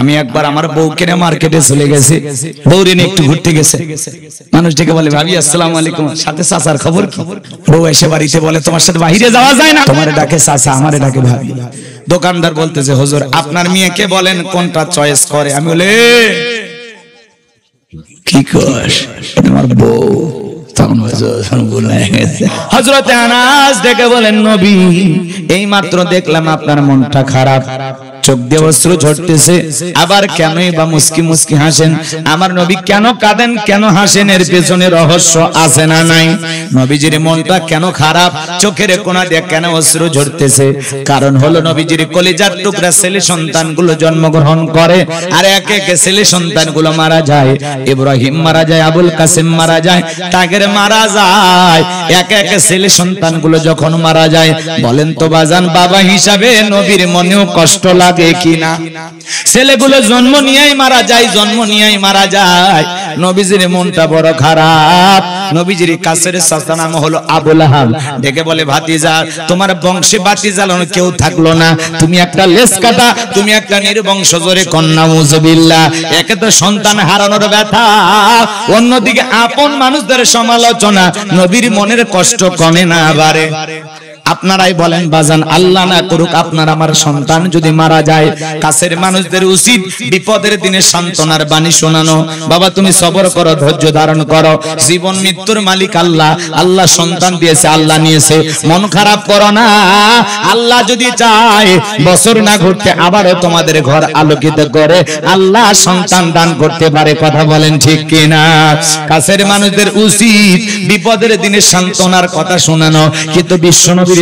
আমি একবার আমার বউ কেনে মার্কেটে চলে গেছে বউরে নিয়ে একটু ঘুরতে গেছে মানুষ ডেকে বলে ভাবি আসসালাম আলাইকুম সাথে চাচার খবর কি বউ এসে বাড়িতে বলে তোমার সাথে বাহিরে যাওয়া যায় না তোমার ডাকে চাচা আমার ডাকে ভাবি দোকানদার বলতেছে হুজুর আপনার মেয়েকে বলেন কোনটা চয়েস করে আমি বলে কি কস আমার বউ হজরত আনাস ডেকে বলেন নবী এই মাত্র দেখলাম আপনার মনটা খারাপ চোখ দিয়ে অস্ত্র ঝরতেছে আবার কেনই বা মুসকি মুসকি হাসেন আমার নবী কেন কাঁদেন কেন হাসেন এর পেছনে রহস্য আছে না নাই নবীজির মনটা কেন খারাপ চোখের কোনা দিয়ে কেন অস্ত্র ঝরতেছে কারণ হলো নবীজির কলিজার টুকরা ছেলে সন্তানগুলো জন্মগ্রহণ করে আর এক এক ছেলে সন্তানগুলো মারা যায় ইব্রাহিম মারা যায় আবুল কাসিম মারা যায় তাগের মারা যায় এক এক ছেলে সন্তানগুলো যখন মারা যায় বলেন তো বাজান বাবা হিসাবে নবীর মনেও কষ্ট লাগে যাবে কিনা ছেলেগুলো জন্ম নিয়েই মারা যায় জন্ম নিয়েই মারা যায় নবীজির মনটা বড় খারাপ নবীজির কাছের নাম হলো আবুল ডেকে বলে ভাতিজা তোমার বংশে বাতি জ্বালানো কেউ থাকলো না তুমি একটা লেস কাটা তুমি একটা নির্বংশ জোরে কন্যা মুজবিল্লা একে তো সন্তান হারানোর ব্যথা অন্যদিকে আপন মানুষদের সমালোচনা নবীর মনের কষ্ট কমে না বাড়ে আপনারাই বলেন বাজান আল্লাহ না করুক আপনার আমার সন্তান যদি মারা যায় কাছের মানুষদের উচিত বিপদের দিনে সান্ত্বনার বাণী শোনানো বাবা তুমি সবর করো ধৈর্য ধারণ করো জীবন মৃত্যুর মালিক আল্লাহ আল্লাহ সন্তান দিয়েছে আল্লাহ নিয়েছে মন খারাপ করো না আল্লাহ যদি চায় বছর না ঘুরতে আবারও তোমাদের ঘর আলোকিত করে আল্লাহ সন্তান দান করতে পারে কথা বলেন ঠিক কিনা কাছের মানুষদের উচিত বিপদের দিনে সান্ত্বনার কথা শোনানো কিন্তু বিশ্বনবীর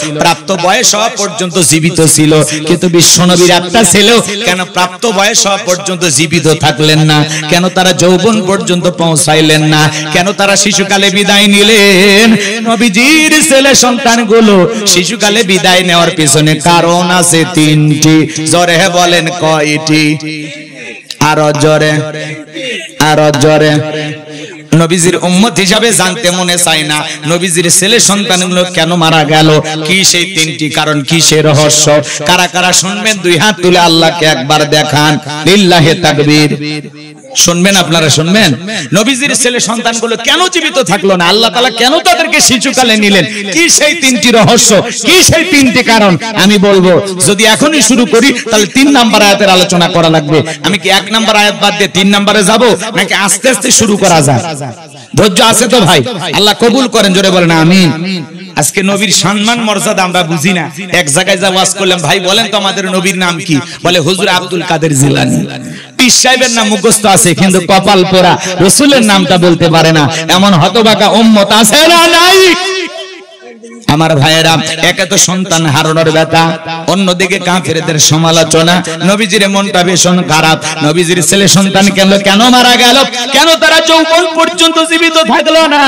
ছিল প্রাপ্ত বয়স হওয়া পর্যন্ত জীবিত ছিল কিন্তু বিশ্বনবীর আত্মা ছিল কেন প্রাপ্ত বয়স হওয়া পর্যন্ত জীবিত থাকলেন না কেন তারা যৌবন পর্যন্ত পৌঁছাইলেন না কেন তারা শিশুকালে বিদায় নিলেন নবীজির ছেলে সন্তানগুলো শিশুকালে বিদায় নেওয়ার পিছনে কারণ আছে তিনটি জরে বলেন কয়টি আরো জরে আরো জরে নবীজির উম্মত হিসাবে জানতে মনে চায় না নবীজির ছেলে সন্তানগুলো কেন মারা গেল কি সেই তিনটি কারণ কি সেই রহস্য কারা কারা শুনবেন দুই হাত তুলে আল্লাহকে একবার দেখান লিল্লাহে তাকবীর শুনবেন আপনারা শুনবেন নবীজির ছেলে সন্তানগুলো কেন জীবিত থাকলো না আল্লাহ তালা কেন তাদেরকে শিশুকালে নিলেন কি সেই তিনটি রহস্য কি সেই তিনটি কারণ আমি বলবো যদি এখনই শুরু করি তাহলে তিন নাম্বার আয়াতের আলোচনা করা লাগবে আমি কি এক নাম্বার আয়াত বাদ দিয়ে তিন নাম্বারে যাব নাকি আস্তে আস্তে শুরু করা যায় ধৈর্য আছে তো ভাই আল্লাহ কবুল করেন জোরে বলেন আমিন আজকে নবীর সম্মান মর্যাদা আমরা বুঝি না এক জায়গায় যা ওয়াজ করলাম ভাই বলেন তো আমাদের নবীর নাম কি বলে হুজুর আব্দুল কাদের জিলানি পীর সাহেবের নাম মুখস্থ আছে কিন্তু কপাল পোড়া রসুলের নামটা বলতে পারে না এমন হতবাকা উম্মত আছে না নাই আমার ভাইয়েরা একে তো সন্তান হারানোর ব্যথা অন্যদিকে কাফেরদের সমালোচনা নবীজির মনটা ভীষণ খারাপ নবীজির ছেলে সন্তান কেন কেন মারা গেল কেন তারা যৌবন পর্যন্ত জীবিত থাকলো না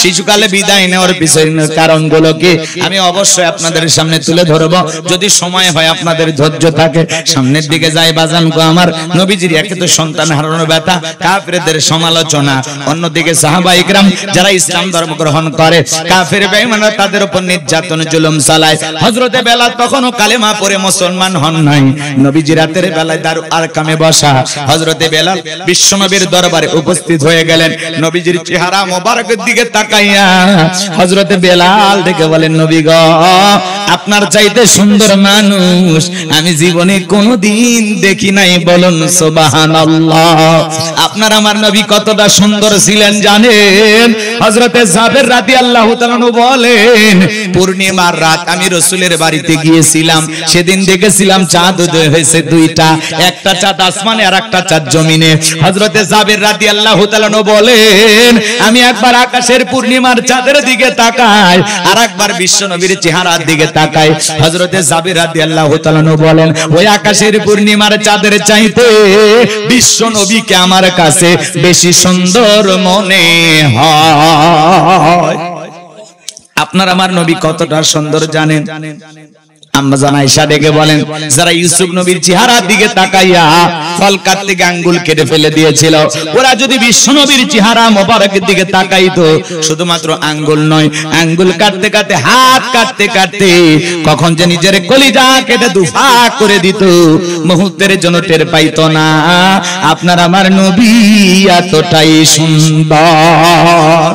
শিশুকালে বিদায় নেওয়ার পিছনে কারণগুলো কি আমি অবশ্যই আপনাদের সামনে তুলে ধরব যদি সময় হয় আপনাদের ধৈর্য থাকে সামনের দিকে যাই বাজান গো আমার নবীজির একে তো সন্তান হারানোর ব্যথা কাফেরদের সমালোচনা অন্যদিকে সাহাবা ইকরাম যারা ইসলাম ধর্ম গ্রহণ করে কাফের বেঈমানরা তাদের উপর নির্যাতন জুলুম চালায় হজরতে বেলা তখনও কালেমা পরে মুসলমান হন নাই নবীজি রাতের বেলায় দারু আর কামে বসা হজরতে বেলা বিশ্বনবীর দরবারে উপস্থিত হয়ে গেলেন নবীজির চেহারা মোবারকের দিকে তাকাইয়া হজরতে বেলাল দেখে বলেন নবী গ আপনার চাইতে সুন্দর মানুষ আমি জীবনে কোনোদিন দেখি নাই বলুন সোবাহান আপনার আমার নবী কতটা সুন্দর ছিলেন জানেন হজরতে জাবের রাতি আল্লাহ বলেন বলেন পূর্ণিমার রাত আমি রসুলের বাড়িতে গিয়েছিলাম সেদিন দেখেছিলাম চাঁদ উদয় হয়েছে দুইটা একটা চাঁদ আসমানে আর একটা চাঁদ জমিনে হজরতে জাবের রাতি আল্লাহ বলেন আমি একবার আকাশের পূর্ণিমার চাঁদের দিকে তাকাই আর একবার বিশ্ব নবীর চেহারার দিকে তাকাই হজরতে জাবের রাতি আল্লাহ বলেন ওই আকাশের পূর্ণিমার চাঁদের চাইতে বিশ্ব নবীকে আমার কাছে বেশি সুন্দর মনে হয় আপনার আমার নবী কতটা সুন্দর জানেন বলেন যারা ইউসুফ নবীর দিকে তাকাইয়া ফল আঙ্গুল কেটে ফেলে দিয়েছিল ওরা যদি বিশ্ব নবীর চেহারা দিকে শুধুমাত্র আঙ্গুল নয় আঙ্গুল কাটতে কাটতে হাত কাটতে কাটতে কখন যে নিজের কলিজা কেটে দুফা করে দিত মুহূর্তের জন্য টের পাইতো না আপনার আমার নবী এতটাই সুন্দর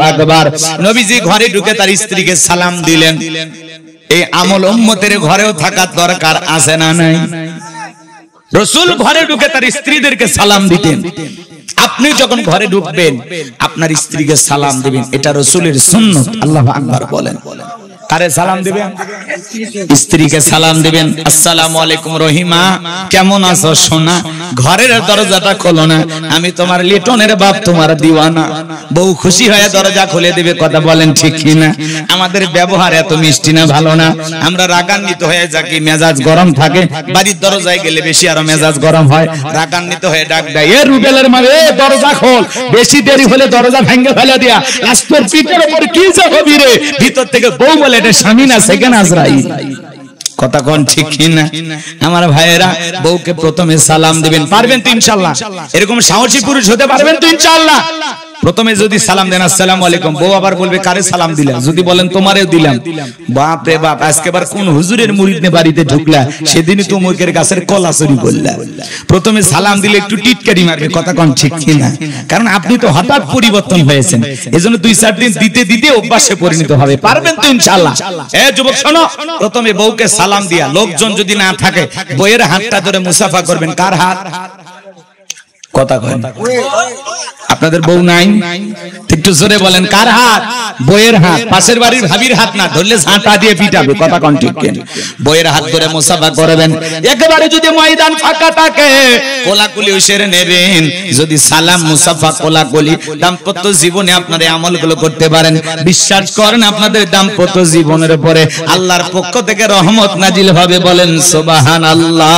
আকবর নবীজি ঘরে ঢুকে তার স্ত্রীকে সালাম দিলেন এই আমল উম্মতের ঘরেও থাকার দরকার আছে না নাই রসুল ঘরে ঢুকে তার স্ত্রীদেরকে সালাম দিতেন আপনি যখন ঘরে ঢুকবেন আপনার স্ত্রীকে সালাম দিবেন এটা রসুলের সুন্নত আল্লাহ আকবর বলেন কারে সালাম দিবেন স্ত্রীকে সালাম দিবেন আসসালাম আলাইকুম রহিমা কেমন আছো সোনা ঘরের দরজাটা খোলো না আমি তোমার লিটনের বাপ তোমার দিওয়ানা বউ খুশি হয়ে দরজা খুলে দিবে কথা বলেন ঠিক না আমাদের ব্যবহার এত মিষ্টি না ভালো না আমরা রাগান্বিত হয়ে যাকি মেজাজ গরম থাকে বাড়ির দরজায় গেলে বেশি আরো মেজাজ গরম হয় রাগান্বিত হয়ে ডাক দেয় এ রুবেলের মা এ দরজা খোল বেশি দেরি হলে দরজা ভেঙে ফেলে দিয়া আস্তর পিটের উপর কি যে হবি রে ভিতর থেকে বউ বলে এটা স্বামী না সেকেন্ড হাজরা ভাই কথা কোন ঠিক কিনা আমার ভাইয়েরা বউকে প্রথমে সালাম দিবেন পারবেন তো ইনশাআল্লাহ এরকম সাহসী পুরুষ হতে পারবেন তো ইনশাআল্লাহ প্রথমে যদি সালাম দেন আসসালাম আলাইকুম বউ আবার বলবে কারে সালাম দিলা যদি বলেন তোমারেও দিলাম বাপ রে বাপ আজকে আবার কোন হুজুরের মুরিদ নে বাড়িতে ঢুকলা সেদিনই তো মুখের গাছের কলা চুরি করলা প্রথমে সালাম দিলে একটু টিটকারি মারবে কথা কোন ঠিক না কারণ আপনি তো হঠাৎ পরিবর্তন হয়েছেন এজন্য দুই চার দিন দিতে দিতে অভ্যাসে পরিণত হবে পারবেন তো ইনশাআল্লাহ এ যুবক শোনো প্রথমে বউকে সালাম দিয়া লোকজন যদি না থাকে বইয়ের হাতটা ধরে মুসাফা করবেন কার হাত কথা কয় আপনাদের বউ নাই একটু জোরে বলেন কার হাত বইয়ের হাত পাশের বাড়ির ভাবির হাত না ধরলে ঝাঁটা দিয়ে পিটাবে কথা কন ঠিক বইয়ের হাত ধরে করবেন একেবারে যদি ময়দান ফাঁকা থাকে কোলাকুলি নেবেন যদি সালাম মুসাফা কোলাকুলি দাম্পত্য জীবনে আপনারা আমলগুলো করতে পারেন বিশ্বাস করেন আপনাদের দাম্পত্য জীবনের পরে আল্লাহর পক্ষ থেকে রহমত নাজিল হবে বলেন সোবাহান আল্লাহ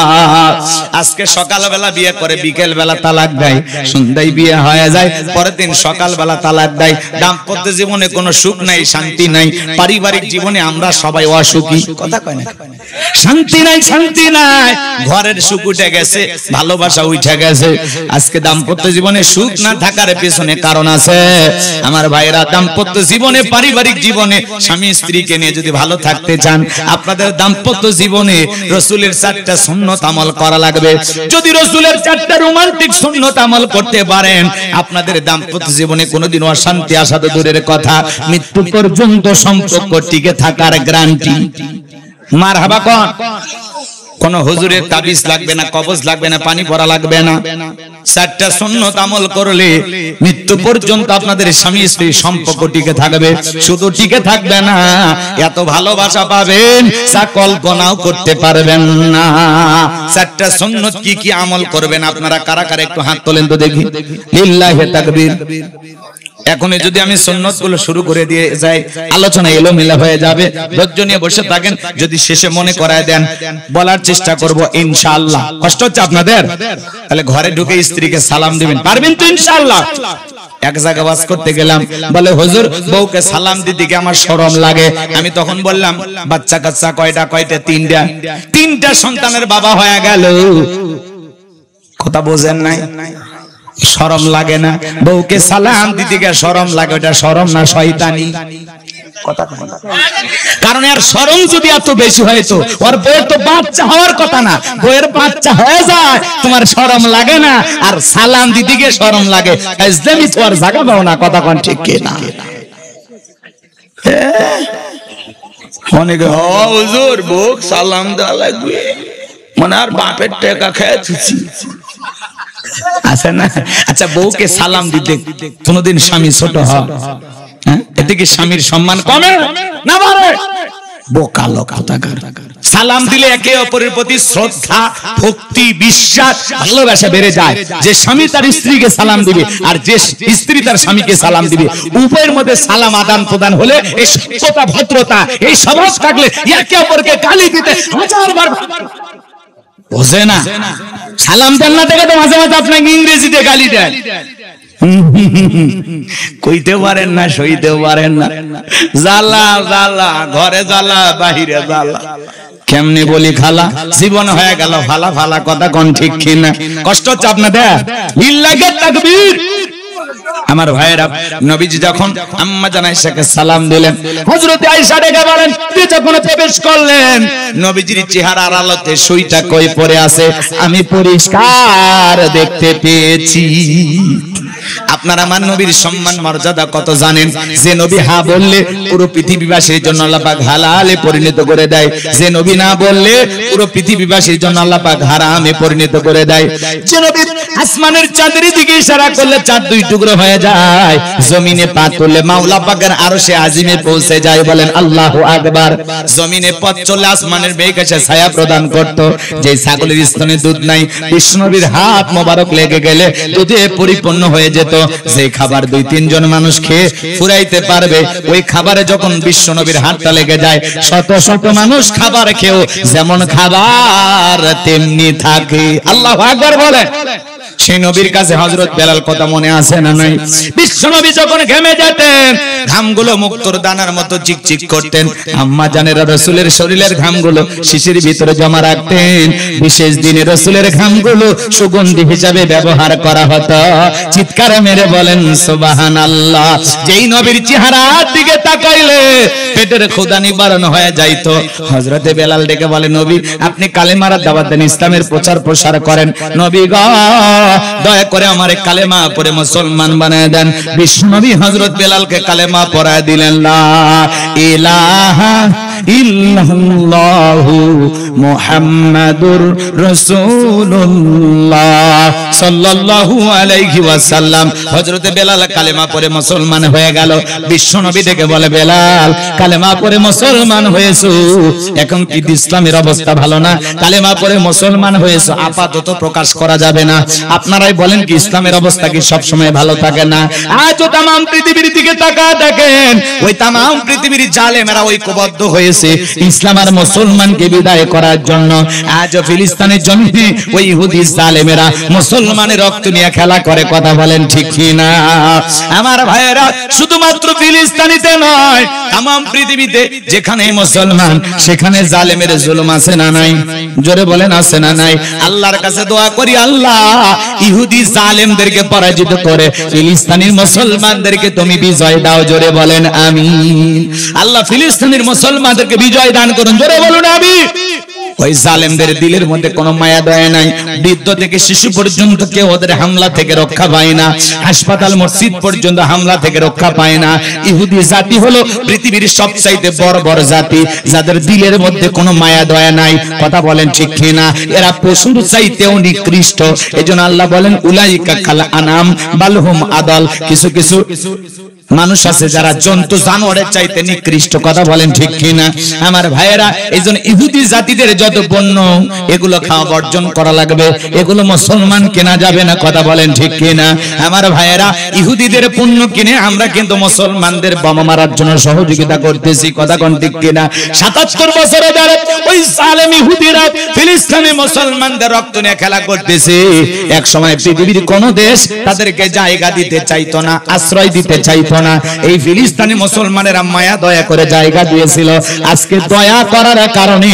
আজকে সকালবেলা বিয়ে করে বিকেল বেলা তালা তালাক দেয় সন্ধ্যায় বিয়ে হয়ে যায় পরের দিন সকালবেলা তালাক দেয় দাম্পত্য জীবনে কোনো সুখ নাই শান্তি নাই পারিবারিক জীবনে আমরা সবাই অসুখী কথা কয় না শান্তি নাই শান্তি নাই ঘরের সুখ উঠে গেছে ভালোবাসা উঠে গেছে আজকে দাম্পত্য জীবনে সুখ না থাকার পেছনে কারণ আছে আমার ভাইরা দাম্পত্য জীবনে পারিবারিক জীবনে স্বামী স্ত্রীকে নিয়ে যদি ভালো থাকতে চান আপনাদের দাম্পত্য জীবনে রসুলের চারটা শূন্য আমল করা লাগবে যদি রসুলের চারটা রোমান্টিক শূন্য সুন্নত আমল করতে পারেন আপনাদের দাম্পত্য জীবনে কোনোদিন অশান্তি আসা তো দূরের কথা মৃত্যু পর্যন্ত সম্পর্ক টিকে থাকার গ্রান্টি মার হাবা কোন কোন হুজুরের তাবিজ লাগবে না কবজ লাগবে না পানি ভরা লাগবে না চারটা সুন্নত আমল করলে মৃত্যু পর্যন্ত আপনাদের স্বামী স্ত্রী সম্পর্ক টিকে থাকবে শুধু টিকে থাকবে না এত ভালোবাসা পাবেন তা কল্পনাও করতে পারবেন না চারটা সুন্নত কি কি আমল করবেন আপনারা কারা কারা একটু হাত তোলেন তো দেখি লিল্লাহে তাকবীর এখনই যদি আমি সন্ন্যত গুলো শুরু করে দিয়ে যাই আলোচনা এলো এলোমেলা হয়ে যাবে ধৈর্য নিয়ে বসে থাকেন যদি শেষে মনে করায় দেন বলার চেষ্টা করব ইনশাআল্লাহ কষ্ট হচ্ছে আপনাদের তাহলে ঘরে ঢুকে স্ত্রীকে সালাম দিবেন পারবেন তো ইনশাআল্লাহ এক জায়গা বাস করতে গেলাম বলে হুজুর বউকে সালাম দিদিকে আমার শরম লাগে আমি তখন বললাম বাচ্চা কাচ্চা কয়টা কয়টা তিনটা তিনটা সন্তানের বাবা হয়ে গেল কথা বোঝেন নাই সরম লাগে না বউকে সালাম দিতে গিয়ে সরম লাগে ওটা সরম না শয়তানি কারণ আর সরম যদি এত বেশি হয়তো ওর বউয়ের তো বাচ্চা হওয়ার কথা না বউয়ের বাচ্চা হয়ে যায় তোমার সরম লাগে না আর সালাম দিতে গিয়ে সরম লাগে ইসলামী তো আর জায়গা পাও না কথা কন ঠিক কে না হ্যাঁ? সালাম দেওয়া লাগবে মনে আর বাপের টেকা খেয়ে আছে না আচ্ছা বউকে আচ্ছা, সালাম দিতে কোনোদিন স্বামী ছোট হয় হ্যাঁ? এতে কি স্বামীর সম্মান কমে না বাড়ে সালাম দিলে একে অপরের প্রতি শ্রদ্ধা ভক্তি বিশ্বাস ভালোবাসা বেড়ে যায় যে স্বামী তার স্ত্রীকে সালাম দিবে আর যে স্ত্রী তার স্বামীকে সালাম দিবে উপরের মধ্যে সালাম আদান প্রদান হলে এই সত্যতা ভদ্রতা এই সমাজ থাকলে একে অপরকে গালি দিতে হাজারবার বোঝে না সালাম দেন না তো মাঝে মাঝে আপনাকে ইংরেজিতে গালি কইতে পারেন না সইতে পারেন না জালা জালা ঘরে জালা বাহিরে জালা কেমনে বলি খালা জীবন হয়ে গেল ফালা ফালা কথা কোন ঠিক কিনা কষ্ট হচ্ছে আপনাদের লিল্লাকে তাকবীর আমার ভাইরা নবীজি যখন আম্মা জান আয়েশাকে সালাম দিলেন হযরতে আয়েশা ডেকে বলেন তুই যখন প্রবেশ করলেন নবীজির চেহারার আলোতে সুইটা কই পড়ে আছে আমি পরিষ্কার দেখতে পেয়েছি আপনারা আমার নবীর সম্মান মর্যাদা কত জানেন যে নবী হা বললে পুরো পৃথিবীবাসীর জন্য আল্লাহ পাক হালালে পরিণত করে দেয় যে নবী না বললে পুরো পৃথিবীবাসীর জন্য আল্লাহ পাক হারামে পরিণত করে দেয় যে নবী আসমানের চাঁদের দিকে ইশারা করলে চাঁদ দুই টুকরো হয়ে যায় জমিনে পা তুললে মাওলা পাকের আরশে আজিমে পৌঁছে যায় বলেন আল্লাহু আকবার জমিনে পথ চলে আসমানের বেকাশে ছায়া প্রদান করত যে ছাগলের স্তনে দুধ নাই বিষ্ণুবীর হাত মোবারক লেগে গেলে দুধে পরিপূর্ণ হয়ে যেত যেত যে খাবার দুই তিনজন মানুষ খেয়ে ফুরাইতে পারবে ওই খাবারে যখন বিশ্ব নবীর হাতটা লেগে যায় শত শত মানুষ খাবার খেয়েও যেমন খাবার তেমনি থাকে আল্লাহ বলে সেই নবীর কাছে হজরত বেলাল কথা মনে আছে না নাই বিশ্বনবী যখন ঘেমে যেতেন ঘামগুলো মুক্তর দানার মতো চিকচিক করতেন আম্মা জানে রাসূলের শরীরের ঘামগুলো শিশির ভিতরে জমা রাখতেন বিশেষ দিনে রাসূলের ঘামগুলো সুগন্ধি হিসাবে ব্যবহার করা হতো চিৎকার মেরে বলেন সুবহানাল্লাহ যেই নবীর চেহারার দিকে তাকাইলে পেটের খোদা নিবারণ হয়ে যাইতো হযরতে বেলাল ডেকে বলে নবী আপনি কালেমার দাওয়াত দেন ইসলামের প্রচার প্রসার করেন নবী গো দয়া করে আমারে কালেমা পরে মুসলমান বানায় দেন বিশ্বনবী হজরত বেলালকে কালেমা পড়ায় দিলেন লা ইলাহা ইল্লাল্লাহু মুহাম্মাদুর রাসূলুল্লাহ সাল্লাল্লাহু আলাইহি ওয়াসাল্লাম হযরতে বেলাল কালেমা পড়ে মুসলমান হয়ে গেল বিশ্ব নবী ডেকে বলে বেলাল কালেমা পড়ে মুসলমান হয়েছো এখন কি ইসলামের অবস্থা ভালো না কালেমা পড়ে মুসলমান হয়েছো আপাতত প্রকাশ করা যাবে না আপনারাই বলেন কি ইসলামের অবস্থা কি সব সময় ভালো থাকে না আজ তাম পৃথিবীর দিকে তাকা দেখেন ওই তাম পৃথিবীর জালেমেরা ঐক্যবদ্ধ হয়েছে ইসলাম আর মুসলমানকে বিদায় করার জন্য আজ ফিলিস্তানের জন্য ওই ইহুদি জালেমেরা মুসলমান মুসলমানের রক্ত নিয়ে খেলা করে কথা বলেন ঠিক কি না আমার ভাইয়েরা শুধুমাত্র ফিলিস্তানিতে নয় তাম পৃথিবীতে যেখানে মুসলমান সেখানে জালেমের জুলুম আছে না নাই জোরে বলেন আছে না নাই আল্লাহর কাছে দোয়া করি আল্লাহ ইহুদি জালেমদেরকে পরাজিত করে ফিলিস্তানির মুসলমানদেরকে তুমি বিজয় দাও জোরে বলেন আমিন আল্লাহ ফিলিস্তিনের মুসলমানদেরকে বিজয় দান করুন জোরে বলুন আমি ওই জালেমদের দিলের মধ্যে কোন মায়া দয়া নাই বৃদ্ধ থেকে শিশু পর্যন্ত কেউ ওদের হামলা থেকে রক্ষা পায় না হাসপাতাল মসজিদ পর্যন্ত হামলা থেকে রক্ষা পায় না ইহুদি জাতি হলো পৃথিবীর সবচাইতে বড় বড় জাতি যাদের দিলের মধ্যে কোনো মায়া দয়া নাই কথা বলেন ঠিক কিনা এরা পশুর চাইতেও নিকৃষ্ট এজন্য আল্লাহ বলেন উলাইকা খাল আনাম বালহুম আদল কিছু কিছু মানুষ আছে যারা জন্তু জানোয়ারের চাইতে নিকৃষ্ট কথা বলেন ঠিক কিনা আমার ভাইয়েরা এই জন্য ইহুদি জাতিদের যত পণ্য এগুলো খাওয়া বর্জন করা লাগবে এগুলো মুসলমান কেনা যাবে না কথা বলেন ঠিক কিনা আমার ভাইয়েরা ইহুদিদের পণ্য কিনে আমরা কিন্তু মুসলমানদের বোমা মারার জন্য সহযোগিতা করতেছি কথা কোন ঠিক কিনা সাতাত্তর বছরে যারা ওই সালেম ইহুদিরা ফিলিস্তিনি মুসলমানদের রক্ত নিয়ে খেলা করতেছে এক সময় পৃথিবীর কোন দেশ তাদেরকে জায়গা দিতে চাইতো না আশ্রয় দিতে চাইতো ঘটনা এই ফিলিস্তানি মুসলমানেরা মায়া দয়া করে জায়গা দিয়েছিল আজকে দয়া করার কারণে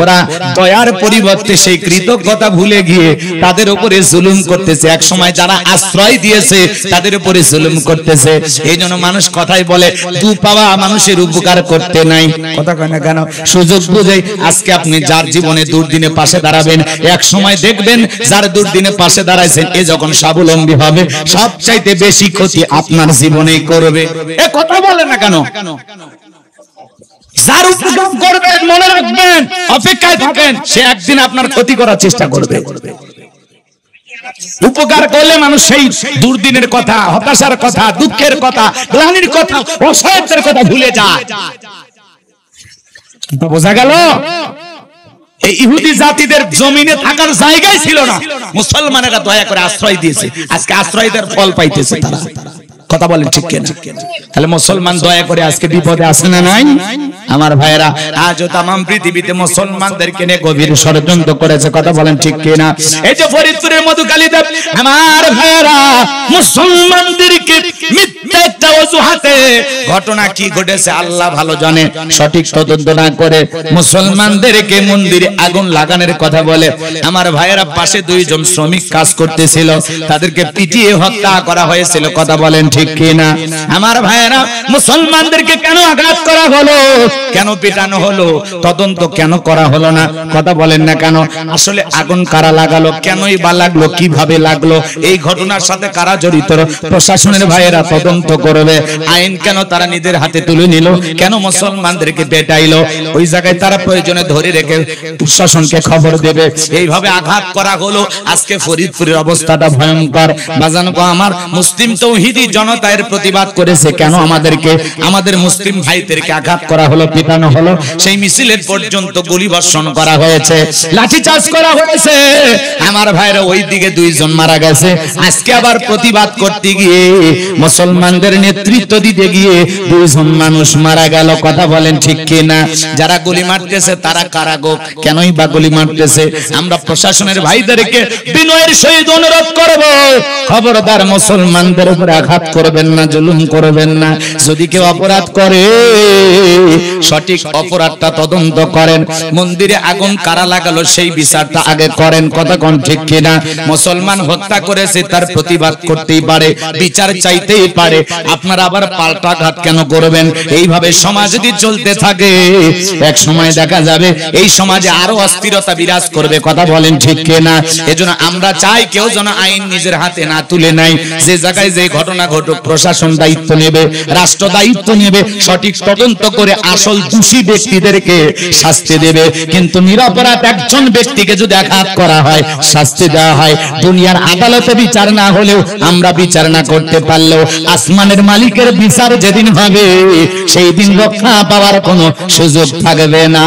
ওরা দয়ার পরিবর্তে সেই কৃতজ্ঞতা ভুলে গিয়ে তাদের উপরে জুলুম করতেছে এক সময় যারা আশ্রয় দিয়েছে তাদের উপরে জুলুম করতেছে এই জন্য মানুষ কথাই বলে দু পাওয়া মানুষের উপকার করতে নাই কথা কয় না কেন সুযোগ বুঝে আজকে আপনি যার জীবনে দুর্দিনে পাশে দাঁড়াবেন এক সময় দেখবেন যার দুর্দিনে পাশে দাঁড়াইছেন এ যখন স্বাবলম্বী হবে সবচাইতে বেশি ক্ষতি আপনার জীবনে করবে এ কথা বলে না কেন যার উপদ্রব করবে মনে রাখবেন অপেক্ষায় থাকেন সে একদিন আপনার ক্ষতি করার চেষ্টা করবে উপকার করলে মানুষ সেই দুর্দিনের কথা হতাশার কথা দুঃখের কথা গ্লানির কথা অসহায়ত্বের কথা ভুলে যায় বোঝা গেল এই ইহুদি জাতিদের জমিনে থাকার জায়গায় ছিল না মুসলমানেরা দয়া করে আশ্রয় দিয়েছে আজকে আশ্রয়দের ফল পাইতেছে তারা কথা বলেন ঠিক কেনা তাহলে মুসলমান দয়া করে আজকে বিপদে আসে না নাই আমার ভাইরা আজও তাম পৃথিবীতে মুসলমানদেরকে নিয়ে গভীর ষড়যন্ত্র করেছে কথা বলেন ঠিক কিনা এই যে ফরিদপুরের মধু কালীদেব আমার ভাইরা মুসলমানদেরকে মিথ্যা একটা অজুহাতে ঘটনা কি ঘটেছে আল্লাহ ভালো জানে সঠিক তদন্ত না করে মুসলমানদেরকে মন্দিরে আগুন লাগানোর কথা বলে আমার ভাইয়েরা পাশে দুইজন শ্রমিক কাজ করতেছিল তাদেরকে পিটিয়ে হত্যা করা হয়েছিল কথা বলেন ঠিক কিনা আমার ভাইয়েরা মুসলমানদেরকে কেন আঘাত করা হলো কেন পেটানো হলো তদন্ত কেন করা হলো না কথা বলেন না কেন আসলে আগুন কারা লাগালো কেনই বা লাগলো কিভাবে লাগলো এই ঘটনার সাথে কারা জড়িত প্রশাসনের ভাইয়েরা তদন্ত করবে আইন কেন তারা নিজের হাতে তুলে নিল কেন মুসলমানদেরকে পেটাইলো ওই জায়গায় তারা প্রয়োজনে ধরে রেখে প্রশাসনকে খবর দেবে এইভাবে আঘাত করা হলো আজকে ফরিদপুরের অবস্থাটা ভয়ঙ্কর বাজানো আমার মুসলিম তৌহিদি জনতার প্রতিবাদ করেছে কেন আমাদেরকে আমাদের মুসলিম ভাইদেরকে আঘাত করা হলো পিটানো হলো সেই মিছিলের পর্যন্ত গুলি বর্ষণ করা হয়েছে লাঠি চার্জ করা হয়েছে আমার ভাইরা ওই দিকে দুইজন মারা গেছে আজকে আবার প্রতিবাদ করতে গিয়ে মুসলমানদের নেতৃত্ব দিতে গিয়ে দুইজন মানুষ মারা গেল কথা বলেন ঠিক কি না যারা গুলি মারতেছে তারা কারা গো কেনই বা গুলি মারতেছে আমরা প্রশাসনের ভাইদেরকে বিনয়ের সহিত অনুরোধ করব খবরদার মুসলমানদের উপরে আঘাত করবেন না জুলুম করবেন না যদি কেউ অপরাধ করে সঠিক অপরাধটা তদন্ত করেন মন্দিরে আগুন কারা লাগালো সেই বিচারটা আগে করেন কথা কোন ঠিক কিনা মুসলমান হত্যা করেছে তার প্রতিবাদ করতেই পারে বিচার চাইতেই পারে আপনারা আবার পাল্টাঘাত কেন করবেন এইভাবে সমাজ যদি চলতে থাকে এক সময় দেখা যাবে এই সমাজে আরো অস্থিরতা বিরাজ করবে কথা বলেন ঠিক কিনা এজন্য আমরা চাই কেউ যেন আইন নিজের হাতে না তুলে নাই যে জায়গায় যে ঘটনা ঘটুক প্রশাসন দায়িত্ব নেবে রাষ্ট্র দায়িত্ব নেবে সঠিক তদন্ত করে আস আসল দোষী ব্যক্তিদেরকে শাস্তি দেবে কিন্তু নিরপরাধ একজন ব্যক্তিকে যদি আঘাত করা হয় শাস্তি দেওয়া হয় দুনিয়ার আদালতে বিচার না হলেও আমরা বিচার না করতে পারলেও আসমানের মালিকের বিচার যেদিন হবে সেই দিন রক্ষা পাওয়ার কোনো সুযোগ থাকবে না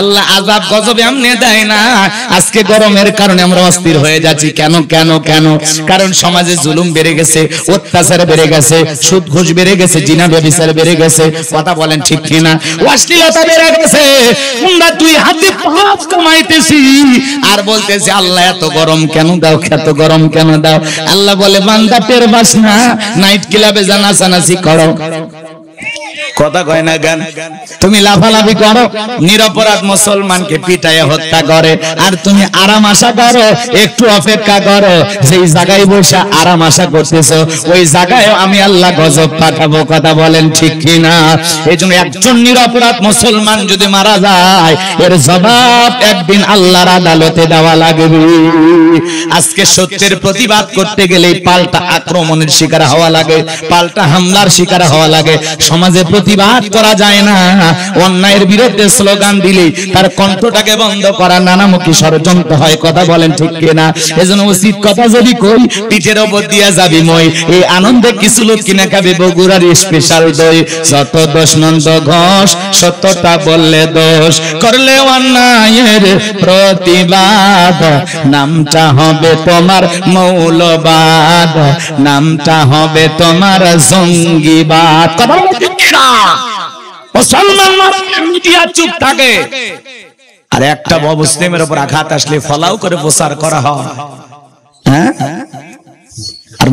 আল্লাহ আজাব গজবে আমনে দেয় না আজকে গরমের কারণে আমরা অস্থির হয়ে যাচ্ছি কেন কেন কেন কারণ সমাজে জুলুম বেড়ে গেছে অত্যাচার বেড়ে গেছে সুদ ঘুষ বেড়ে গেছে জিনা ব্যবিচার বেড়ে গেছে কথা কথা বলেন ঠিক কিনা অশ্লীলতা বেড়ে গেছে তোমরা দুই হাতে পাপ কামাইতেছি আর বলতেছি আল্লাহ এত গরম কেন দাও এত গরম কেন দাও আল্লাহ বলে বান্দা পের বাস না নাইট ক্লাবে জানাসানাসি করো কথা কয় না গান তুমি লাফালাফি করো নিরপরাধ মুসলমানকে পিটায় হত্যা করে আর তুমি আরাম আশা করো একটু অপেক্ষা করো যেই জায়গায় বসে আরাম আশা করতেছো ওই জায়গায় আমি আল্লাহ গজব পাঠাবো কথা বলেন ঠিক কিনা এই জন্য একজন নিরপরাধ মুসলমান যদি মারা যায় এর জবাব একদিন আল্লাহর আদালতে দেওয়া লাগবে আজকে সত্যের প্রতিবাদ করতে গেলে পাল্টা আক্রমণের শিকার হওয়া লাগে পাল্টা হামলার শিকার হওয়া লাগে সমাজে প্রতিবাদ করা যায় না অন্যায়ের বিরুদ্ধে স্লোগান দিলে তার কণ্ঠটাকে বন্ধ করা নানামুখী ষড়যন্ত্র হয় কথা বলেন ঠিক কিনা এজন্য উচিত কথা যদি কই পিঠের ওপর দিয়া যাবি মই এই আনন্দে কিছু লোক কিনা খাবে বগুড়ার স্পেশাল দই শত দশ নন্দ ঘোষ সত্যটা বললে দোষ করলে অন্যায়ের প্রতিবাদ নামটা হবে তোমার মৌলবাদ নামটা হবে তোমার জঙ্গিবাদ কথা মিডিয়া চুপ থাকে আর একটা মুসলিমের উপর আঘাত আসলে ফলাও করে প্রচার করা হয় হ্যাঁ?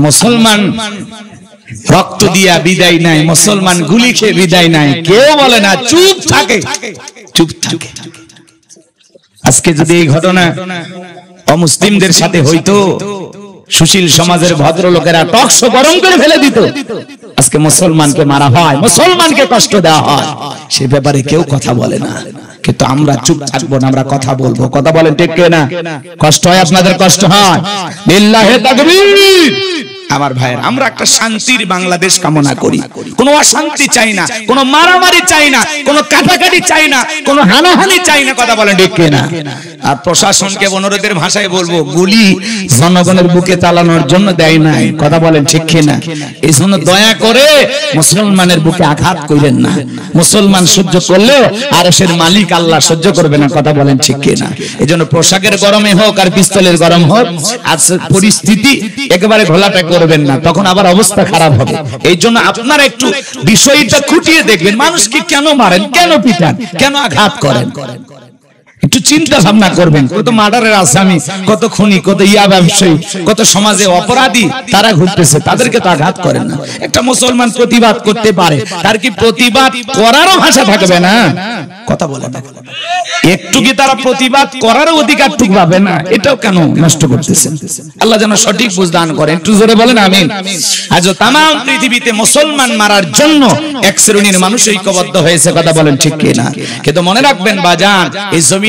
মুসলমান রক্ত দিয়া বিদায় নাই মুসলমান গুলি খেয়ে বিদায় নাই কেউ বলে না চুপ থাকে চুপ থাকে আজকে যদি এই ঘটনা অমুসলিমদের সাথে হইতো সুশীল সমাজের ভদ্রলোকেরা টক্স গরম করে ফেলে দিত আজকে মুসলমানকে মারা হয় মুসলমানকে কষ্ট দেওয়া হয় সে ব্যাপারে কেউ কথা বলে না কিন্তু আমরা চুপ থাকবো না আমরা কথা বলবো কথা বলেন ঠিক না কষ্ট হয় আপনাদের কষ্ট হয় বিল্লাহে তাকবীর আমার ভাইয়ের আমরা একটা শান্তির বাংলাদেশ কামনা করি কোনো অশান্তি চাই না কোনো মারামারি চাই না কোনো কাটাকাটি চাই না কোনো হানাহানি চাই না কথা বলেন ঠিক না আর প্রশাসনকে অনুরোধের ভাষায় বলবো গুলি জনগণের বুকে চালানোর জন্য দেয় নাই কথা বলেন ঠিক না এই জন্য দয়া করে মুসলমানের বুকে আঘাত করিলেন না মুসলমান সহ্য করলেও আর সের মালিক আল্লাহ সহ্য করবে না কথা বলেন ঠিক না এই জন্য পোশাকের গরমে হোক আর পিস্তলের গরম হোক আজ পরিস্থিতি একেবারে ঘোলাটা করবেন না তখন আবার অবস্থা খারাপ হবে এই জন্য আপনারা একটু বিষয়টা খুঁটিয়ে দেখবেন মানুষকে কেন মারেন কেন পিটান কেন আঘাত করেন একটু চিন্তা ভাবনা করবেন কত মার্ডারের আসামি কত খুনি কত ইয়া ব্যবসায়ী কত সমাজে অপরাধী তারা ঘুরতেছে তাদেরকে তো আঘাত করেন না একটা মুসলমান প্রতিবাদ করতে পারে তার কি প্রতিবাদ করারও ভাষা থাকবে না কথা বলে না একটু কি তারা প্রতিবাদ করারও অধিকার ঠিক পাবে না এটাও কেন নষ্ট করতেছে আল্লাহ যেন সঠিক বুঝদান করে একটু জোরে বলেন আমিন আজ তাম পৃথিবীতে মুসলমান মারার জন্য এক শ্রেণীর মানুষ ঐক্যবদ্ধ হয়েছে কথা বলেন ঠিক কিনা কিন্তু মনে রাখবেন বাজান এই জমি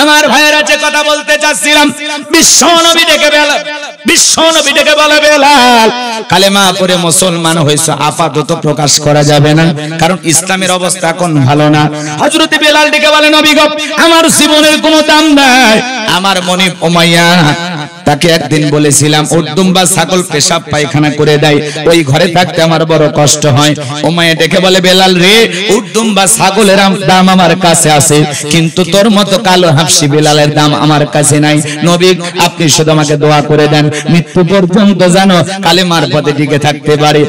আমার ভাইয়েরা যে কথা বলতে চাচ্ছিলাম বিশ্ব নবী ডেকে বেলাল বিশ্ব নবী ডেকে বলে বেলাল কালেমা পরে মুসলমান হয়েছে আপাতত প্রকাশ করা যাবে না কারণ ইসলামের অবস্থা এখন ভালো না হযরত বেলাল ডেকে বলে নবী গপ আমার জীবনের কোনো দাম নাই আমার মনে ওমাইয়া তাকে একদিন বলেছিলাম উদ্দুম বা ছাগল পেশাব পায়খানা করে দেয় ওই ঘরে থাকতে আমার বড় কষ্ট হয় ওমায়া ডেকে বলে বেলাল রে উদ্দুম বা ছাগলের দাম আমার কাছে আছে কিন্তু তোর মতো কালো হাফসি বিলালের দাম আমার কাছে নাই নবী আপনি শুধু আমাকে দোয়া করে দেন মৃত্যু পর্যন্ত জানো কালেমার পথে টিকে থাকতে পারে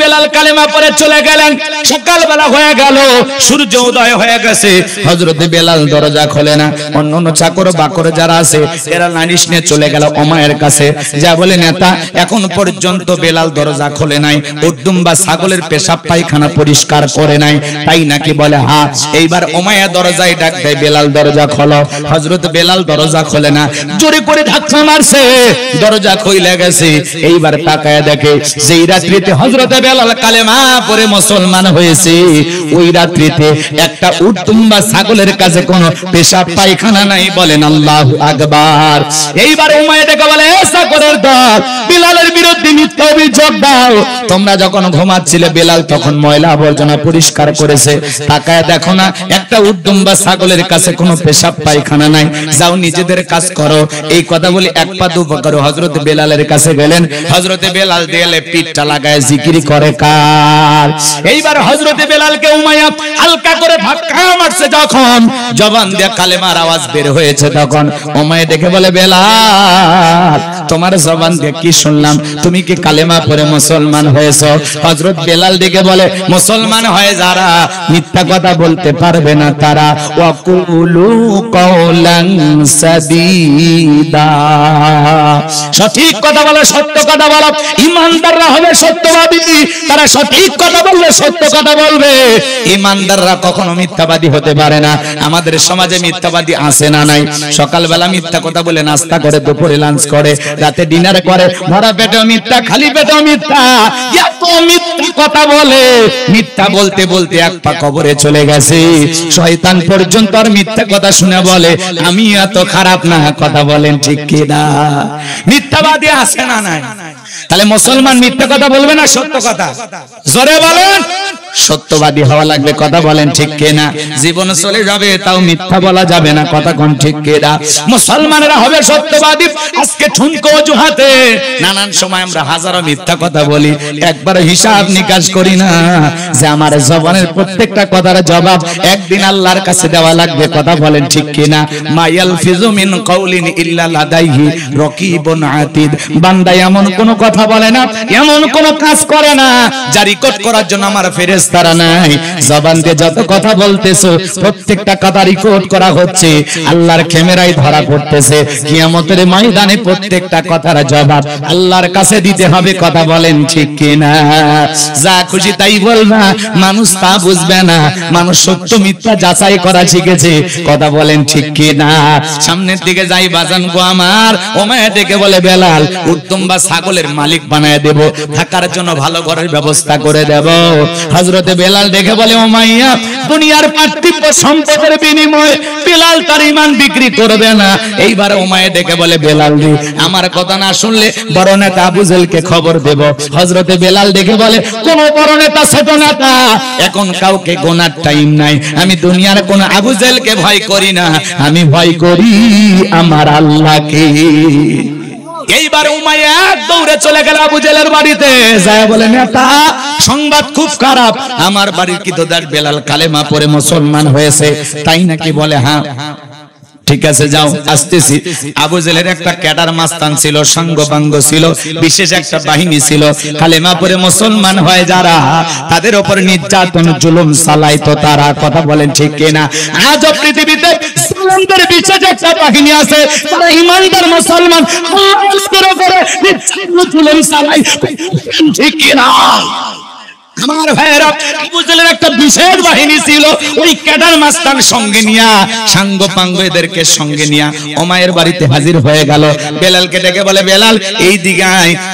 বিলাল কালেমা চলে গেলেন হয়ে গেল সূর্য উদয় হয়ে গেছে বিলাল দরজা খোলে না অন্য অন্য চাকর বাকর যারা আছে এরা নিয়ে চলে গেল অমায়ের কাছে যা বলে নেতা এখন পর্যন্ত বেলাল দরজা খোলে নাই উদ্দুম বা ছাগলের পেশাব পায়খানা পরিষ্কার করে নাই তাই নাকি বলে হা এইবার অমায়া দরজায় ডাক দেয় বেলাল দরজা খোলো হজরত বেলাল দরজা খোলে না জোরে করে ধাক্কা মারছে দরজা খুলে গেছে এইবার তাকায় দেখে সেই রাত্রিতে হজরত বেলাল কালেমা পরে মুসলমান হয়েছে ওই রাত্রিতে একটা উত্তুম্বা ছাগলের কাছে কোন পেশাব পায়খানা নাই বলেন আল্লাহ আকবার এইবার উমায় দেখে বলে ছাগলের দল বিলালের বিরুদ্ধে মিথ্যা অভিযোগ দাও তোমরা যখন ঘুমাচ্ছিলে বেলাল তখন ময়লা আবর্জনা পরিষ্কার করেছে তাকায় দেখো না একটা উদ্যম বা ছাগলের কাছে কোন পেশাব পায়খানা নাই যাও নিজেদের কাজ করো এই কথা বলে এক পা দু করো হজরত বেলালের কাছে গেলেন হজরত বেলাল দেলে পিঠটা লাগায় জিকির করে কার এইবার হজরত বেলালকে উমাইয়া হালকা করে ধাক্কা মারছে যখন জবান দিয়ে কালেমার আওয়াজ বের হয়েছে তখন উমাইয়া দেখে বলে বেলাল তোমার জবান দিয়ে কি শুনলাম তুমি কি কালেমা পড়ে মুসলমান হয়েছ হযরত বেলাল দেখে বলে মুসলমান হয় যারা মিথ্যা কথা বলতে পারবে না তারা ওয়াকুলু কৌলং সদিদা সঠিক কথা বলে সত্য কথা বলো ইমানদাররা হবে সত্যবাদী তারা সঠিক কথা বললে সত্য কথা বলবে ইমানদাররা কখনো মিথ্যাবাদী হতে পারে না আমাদের সমাজে মিথ্যাবাদী আসে না নাই সকালবেলা মিথ্যা কথা বলে নাস্তা করে দুপুরে লাঞ্চ করে রাতে ডিনার করে ভরা পেটেও মিথ্যা খালি পেটেও মিথ্যা এত মিথ্যা কথা বলে মিথ্যা বলতে বলতে এক পা কবরে চলে গেছে শয়তান পর্যন্ত আর মিথ্যা কথা শুনে না বলে আমি এত খারাপ না কথা বলেন ঠিক কি না মিথ্যাবাদী আছে না নাই তাহলে মুসলমান মিথ্যা কথা বলবে না সত্য কথা জোরে বলেন সত্যবাদী হওয়া লাগবে কথা বলেন ঠিক কেনা জীবন চলে যাবে তাও মিথ্যা বলা যাবে না কথা কোন ঠিক কেনা মুসলমানেরা হবে সত্যবাদী আজকে ঠুনকো অজুহাতে নানান সময় আমরা হাজারো মিথ্যা কথা বলি একবার হিসাব নিকাশ করি না যে আমার জবানের প্রত্যেকটা কথার জবাব একদিন আল্লাহর কাছে দেওয়া লাগবে কথা বলেন ঠিক কেনা মাইয়াল ফিজু মিন কাউলিন ইল্লা লাদাইহি রকিবুন আতিদ বান্দা এমন কোন কথা বলে না এমন কোন কাজ করে না যা কট করার জন্য আমার ফেরেশতা তারা নাই জবান দিয়ে যত কথা বলতেছো প্রত্যেকটা কথা রেকর্ড করা হচ্ছে আল্লাহর ক্যামেরায় ধরা পড়তেছে কিয়ামতের ময়দানে প্রত্যেকটা কথার জবাব আল্লাহর কাছে দিতে হবে কথা বলেন ঠিক কিনা যা খুশি তাই বলবা মানুষ তা বুঝবে না মানুষ সত্য মিথ্যা যাচাই করা শিখেছে কথা বলেন ঠিক কিনা সামনের দিকে যাই বাজান গো আমার ওমায় ডেকে বলে বেলাল উত্তম বা ছাগলের মালিক বানায় দেব থাকার জন্য ভালো ঘরের ব্যবস্থা করে দেব হজরতে বেলাল দেখে বলে ও মাইয়া দুনিয়ার পার্থিব সম্পদের বিনিময়ে বেলাল তার ইমান বিক্রি করবে না এইবার ও ওমায়ে দেখে বলে বেলাল রে আমার কথা না শুনলে বড় নেতা আবু জেলকে খবর দেব হজরতে বেলাল দেখে বলে কোন বড় নেতা ছোট নেতা এখন কাউকে গোনার টাইম নাই আমি দুনিয়ার কোন আবু জেলকে ভয় করি না আমি ভয় করি আমার আল্লাহকে এইবার উমাই এক দৌড়ে চলে গেল আবু জেলের বাড়িতে যায় বলে নেতা সংবাদ খুব খারাপ আমার বাড়ির কি তো দেখ বেলাল কালেমা পরে মুসলমান হয়েছে তাই নাকি বলে হ্যাঁ ঠিক আছে যাও আসতেছি আবু জেলের একটা ক্যাডার মাস্তান ছিল সঙ্গ বাঙ্গ ছিল বিশেষ একটা বাহিনী ছিল কালেমা পরে মুসলমান হয় যারা তাদের উপর নির্যাতন জুলুম চালাইতো তারা কথা বলেন ঠিক কিনা আজ পৃথিবীতে মুসলমানদের বিশেষ একটা বাহিনী আছে তারা ইমানদার মুসলমান করে নির্যাতন জুলুম চালাই ঠিক কিনা আমার ভাইয়েরা বুঝলের একটা বিশেষ বাহিনী ছিল ওই ক্যাডার মাস্তান সঙ্গে নিয়া সাঙ্গ পাঙ্গ এদেরকে সঙ্গে নিয়া ওমায়ের বাড়িতে হাজির হয়ে গেল বেলালকে ডেকে বলে বেলাল এই দিকে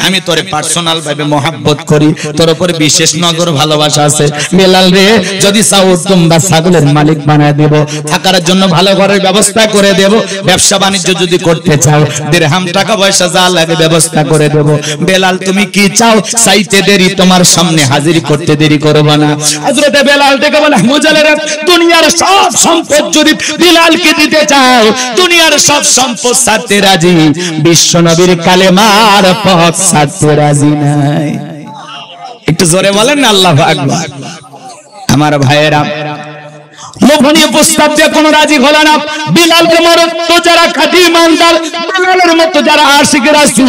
আমি তোরে পার্সোনাল ভাবে মহাব্বত করি তোর উপর বিশেষ নজর ভালোবাসা আছে বেলাল রে যদি চাও তোমরা ছাগলের মালিক বানায় দেব থাকার জন্য ভালো ঘরের ব্যবস্থা করে দেব ব্যবসা বাণিজ্য যদি করতে চাও দেড়হাম টাকা পয়সা যা লাগে ব্যবস্থা করে দেব বেলাল তুমি কি চাও চাইতে দেরি তোমার সামনে হাজির করে করতে দেরি করবা না হযরতে বেলাল থেকে বলে মুজালের দুনিয়ার সব সম্পদ যদি বিলাল কে দিতে চাও দুনিয়ার সব সম্পদ ছাড়তে রাজি বিশ্ব নবীর কালেমার পথ ছাড়তে রাজি নাই একটু জোরে বলেন না আল্লাহু আকবার আমার ভাইয়েরা লোভনীয় প্রস্তাব দিয়ে কোনো রাজি হলো না বিলালকে মারো তো যারা খাঁটি মানদার বিলালের মতো যারা আশিক রাসূল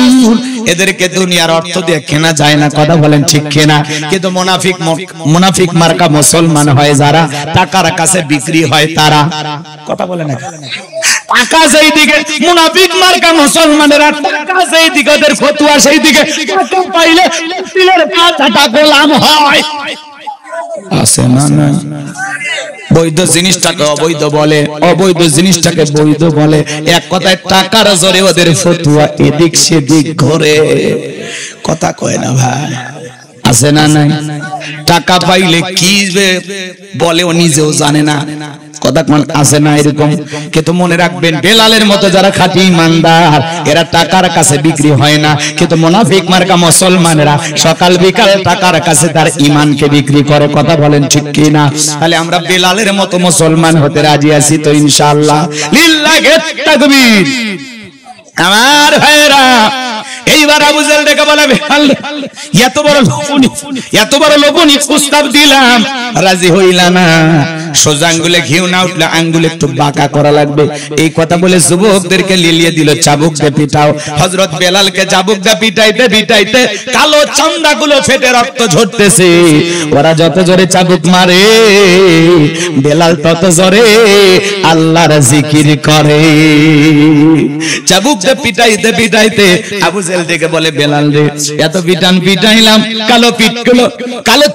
এদেরকে দুনিয়ার অর্থ দিয়ে কেনা যায় না কথা বলেন ঠিক কেনা কিন্তু মুনাফিক মুনাফিক মার্কা মুসলমান হয় যারা টাকার কাছে বিক্রি হয় তারা কথা বলেন না টাকা সেই দিকে মুনাফিক মার্কা মুসলমানের টাকা সেই দিকে ওদের ফতুয়া সেই দিকে টাকা পাইলে কাঁচাটা গোলাম হয় আসে না না বৈধ জিনিসটাকে অবৈধ বলে অবৈধ জিনিসটাকে বৈধ বলে এক কথায় টাকার জোরে ওদের ফতুয়া এদিক সেদিক ঘরে কথা কয় না ভাই আছে না নাই টাকা পাইলে কি বলে ও নিজেও জানে না কথা কোন আছে না এরকম কিন্তু মনে রাখবেন বেলালের মতো যারা ইমানদার এরা টাকার কাছে বিক্রি হয় না কিন্তু মার্কা মুসলমানেরা সকাল বিকাল টাকার কাছে তার ইমানকে বিক্রি করে কথা বলেন ঠিক কি না তাহলে আমরা বেলালের মতো মুসলমান হতে রাজি আছি তো আমার ভাইরা এইবার এত বড় লোক এত বড় লোক প্রস্তাব দিলাম রাজি হইলা না সোজা আঙ্গুলে ঘিউ না উঠলে একটু বাঁকা করা লাগবে এই কথা বলে যুবকদেরকে লিলিয়ে দিল চাবুক বেলালকে চাবুক পিটাইতে পিটাইতে কালো ফেটে রক্ত ঝরতেছে ওরা যত জোরে চাবুক মারে বেলাল তত জোরে আল্লাহর জিকির করে চাবুক দে পিটাইতে পিটাইতে আবু জেল বলে বেলাল রে এত পিটান পিটাইলাম কালো পিটগুলো কালো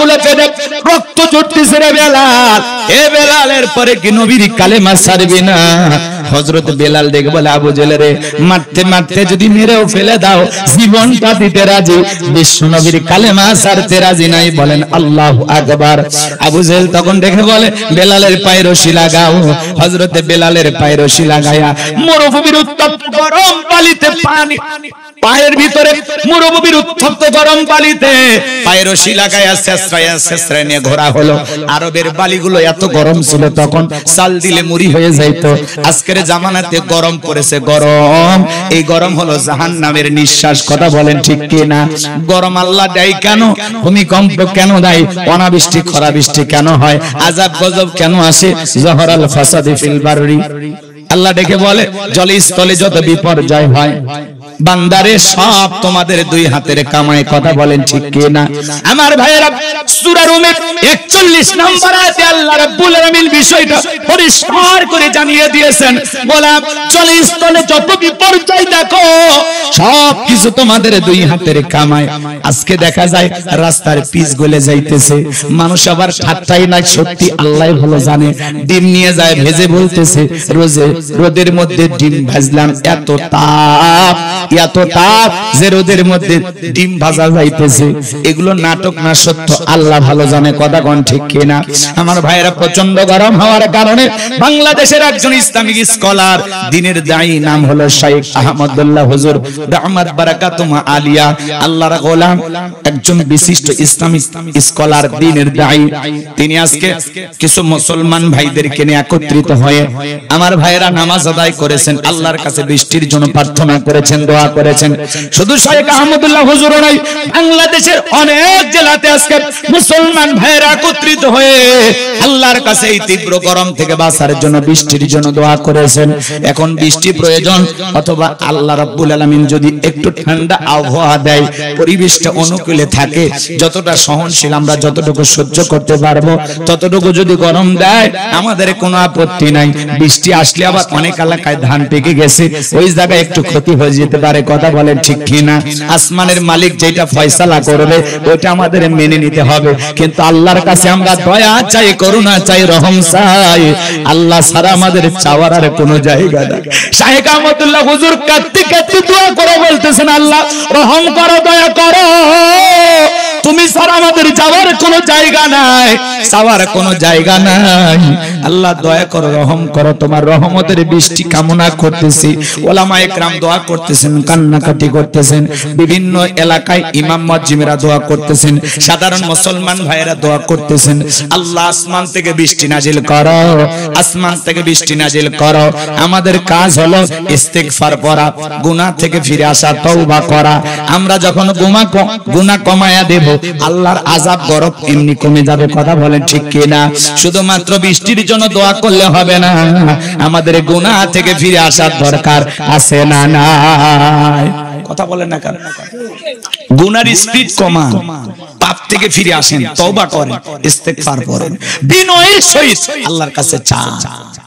গুলো ফেটে রক্ত ঝরতেছে রে বেলাল এ বেলালের পরে কি নবীর কালেমা সারবি না হজরত বেলাল ডেক বলে আবু জেলেরে মারতে মারতে যদি মেরেও ফেলে দাও জীবনটা দিতে রাজি বিশ্ব নবীর কালেমা সারতে রাজি নাই বলেন আল্লাহ আকবার আবু জেল তখন দেখে বলে বেলালের পায়ে রশি লাগাও হজরত বেলালের পায়ে রশি লাগায়া মরুভূমির উত্তপ্ত গরম পালিতে পানি পায়ের ভিতরে মরুভূমির উত্তপ্ত গরম পালিতে পায়ে রশি লাগায়া শেষরায়া শেষরায় নিয়ে ঘোরা হলো আরবের বালিগুলো এত গরম ছিল তখন সাল দিলে মুড়ি হয়ে যাইতো আজকের আজকের জামানাতে গরম করেছে গরম এই গরম হলো জাহান নামের নিঃশ্বাস কথা বলেন ঠিক কি না গরম আল্লাহ দেয় কেন ভূমিকম্প কেন দেয় অনাবৃষ্টি খরা বৃষ্টি কেন হয় আজাব গজব কেন আসে জহর আল ফাসাদি ফিল বাররি আল্লাহ ডেকে বলে জলে স্থলে যত বিপর্যয় হয় বান্দারে সব তোমাদের দুই হাতের কামায় কথা বলেন ঠিক কে না আমার ভাইয়েরা সূরা রুমের 41 নম্বর আয়াতে আল্লাহ রাব্বুল আলামিন বিষয়টা পরিষ্কার করে জানিয়ে দিয়েছেন বলা চলে স্থলে যত বিপর্যয় দেখো সব কিছু তোমাদের দুই হাতের কামায় আজকে দেখা যায় রাস্তার পিচ গলে যাইতেছে মানুষ আবার ঠাট্টাই নাই সত্যি আল্লাহ ভালো জানে ডিম নিয়ে যায় ভেজে বলতেছে রোজে রোদের মধ্যে ডিম ভাজলাম এত তাপ এত তাপ যে রোদের মধ্যে ডিম ভাজা যাইতেছে এগুলো নাটক না সত্য আল্লাহ ভালো জানে কথা ঠিক কিনা আমার ভাইয়েরা প্রচন্ড গরম হওয়ার কারণে বাংলাদেশের একজন ইসলামিক স্কলার দিনের দায়ী নাম হলো শাইখ আহমদুল্লাহ হুজুর বারাকাতুমা আলিয়া আল্লাহর গোলাম একজন বিশিষ্ট ইসলামিক স্কলার দিনের দায়ী তিনি আজকে কিছু মুসলমান ভাইদেরকে নিয়ে একত্রিত হয়ে আমার ভাইয়েরা নামাজ আদায় করেছেন আল্লাহর কাছে বৃষ্টির জন্য প্রার্থনা করেছেন দোয়া দোয়া করেছেন শুধু শেখ আহমদুল্লাহ হুজুর নাই বাংলাদেশের অনেক জেলাতে আজকে মুসলমান ভাইয়েরা একত্রিত হয়ে আল্লাহর কাছে এই তীব্র গরম থেকে বাঁচার জন্য বৃষ্টির জন্য দোয়া করেছেন এখন বৃষ্টি প্রয়োজন অথবা আল্লাহ রাব্বুল আলামিন যদি একটু ঠান্ডা আবহাওয়া দেয় পরিবেশটা অনুকূলে থাকে যতটা সহনশীল আমরা যতটুকু সহ্য করতে পারবো ততটুকু যদি গরম দেয় আমাদের কোনো আপত্তি নাই বৃষ্টি আসলে আবার অনেক এলাকায় ধান পেকে গেছে ওই জায়গায় একটু ক্ষতি হয়ে যেতে পারে কারে কথা বলে ঠিক কিনা আসমানের মালিক যেটা ফয়সালা করবে ওটা আমাদের মেনে নিতে হবে কিন্তু আল্লাহর কাছে আমরা দয়া চাই করুণা চাই রহম চাই আল্লাহ সারা আমাদের চাওয়ার আর কোনো জায়গা নাই শাহেক আহমদুল্লাহ হুজুর কাঁদতে কাঁদতে দোয়া করে বলতেছেন আল্লাহ রহম করো দয়া করো তুমি ছাড়া আমাদের যাওয়ার কোন জায়গা নাই যাওয়ার কোন জায়গা নাই আল্লাহ দয়া করো রহম করো তোমার রহমতের বৃষ্টি কামনা করতেছি ওলামা একরাম দোয়া করতেছেন কান্নাকাটি করতেছেন বিভিন্ন এলাকায় ইমাম মজিমেরা দোয়া করতেছেন সাধারণ মুসলমান ভাইয়েরা দোয়া করতেছেন আল্লাহ আসমান থেকে বৃষ্টি নাজিল করো আসমান থেকে বৃষ্টি নাজিল করো আমাদের কাজ হলো ইস্তেগফার পড়া গুনাহ থেকে ফিরে আসা তওবা করা আমরা যখন গুমা গুনাহ কমায়া দেব আল্লাহর আজাব গরব এমনি কমে যাবে কথা বলেন ঠিক কিনা শুধুমাত্র বৃষ্টির জন্য দোয়া করলে হবে না আমাদের গুণা থেকে ফিরে আসার দরকার আছে না কথা বলেন না গুনার স্পিড কমান পাপ থেকে ফিরে আসেন করেন আল্লাহর কাছে চা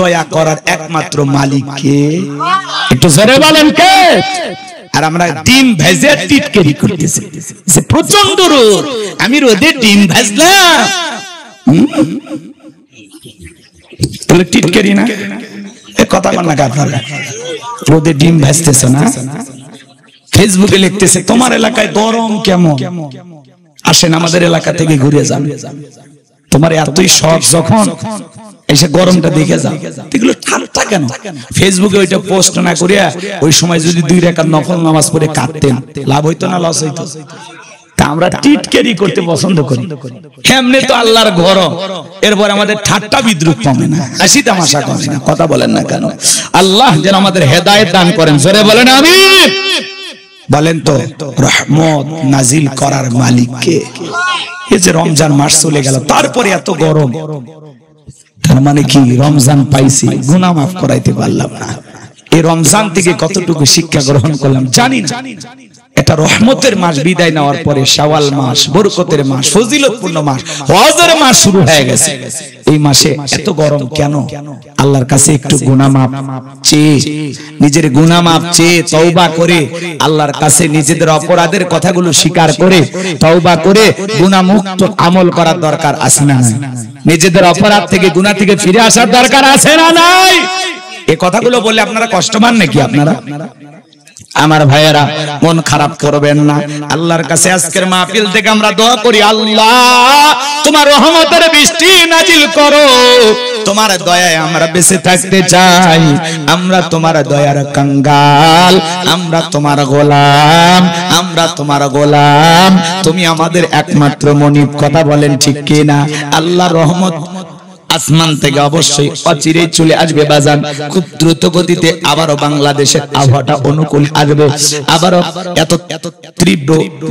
দয়া করার একমাত্র মালিক কে একটু জোরে বলেন কে আর আমরা ডিম ভেজে টিটকেরি করতেছি যে প্রচন্ড রোদ আমি রোদে ডিম ভেজলাম তাহলে টিটকেরি না কথা বল না আপনারা রোদে ডিম ভেজতেছে না ফেসবুকে লিখতেছে তোমার এলাকায় গরম কেমন আসেন আমাদের এলাকা থেকে ঘুরে যান তোমার এতই শখ যখন এসে গরমটা দেখে যা এগুলো ঠাট্টা কেন ফেসবুকে ওইটা পোস্ট না করিয়া ওই সময় যদি দুই রেখা নকল নামাজ পড়ে কাঁদতেন লাভ হইতো না লস হইতো আমরা টিটকেরি করতে পছন্দ করি এমনি তো আল্লাহর ঘর এরপর আমাদের ঠাট্টা বিদ্রুপ কমে না তামাশা কমে না কথা বলেন না কেন আল্লাহ যেন আমাদের হেদায়েত দান করেন বলেন আমি বলেন তো রহমত নাজিল করার মালিক কে এই যে রমজান মাস চলে গেল তারপরে এত গরম তার মানে কি রমজান পাইছি গুনা মাফ করাইতে পারলাম না এই রমজান থেকে কতটুকু শিক্ষা গ্রহণ করলাম জানি না এটা রহমতের মাস বিদায় নেওয়ার পরে শাওয়াল মাস বরকতের মাস ফজিলতপূর্ণ মাস হজের মাস শুরু হয়ে গেছে এই মাসে এত গরম কেন আল্লাহর কাছে একটু গুনামাপ চেয়ে নিজের গুনামাপ চেয়ে তওবা করে আল্লাহর কাছে নিজেদের অপরাধের কথাগুলো স্বীকার করে তওবা করে গুনাহমুক্ত আমল করার দরকার আছে না নিজেদের অপরাধ থেকে গুনাহ থেকে ফিরে আসার দরকার আছে না নাই এই কথাগুলো বললে আপনারা কষ্ট পান নাকি আপনারা আমার ভাইয়েরা মন খারাপ করবেন না আল্লাহর কাছে আজকের মাহফিল থেকে আমরা দোয়া করি আল্লাহ তোমার রহমতের বৃষ্টি নাজিল করো তোমার দয়ায় আমরা বেঁচে থাকতে চাই আমরা তোমার দয়ার কঙ্গাল আমরা তোমার গোলাম আমরা তোমার গোলাম তুমি আমাদের একমাত্র মনিব কথা বলেন ঠিক কিনা আল্লাহ রহমত আসমান থেকে অবশ্যই অচিরে চলে আসবে বাজান খুব দ্রুত গতিতে আবারও বাংলাদেশের আবহাওয়াটা অনুকূল আসবে আবারও এত তীব্র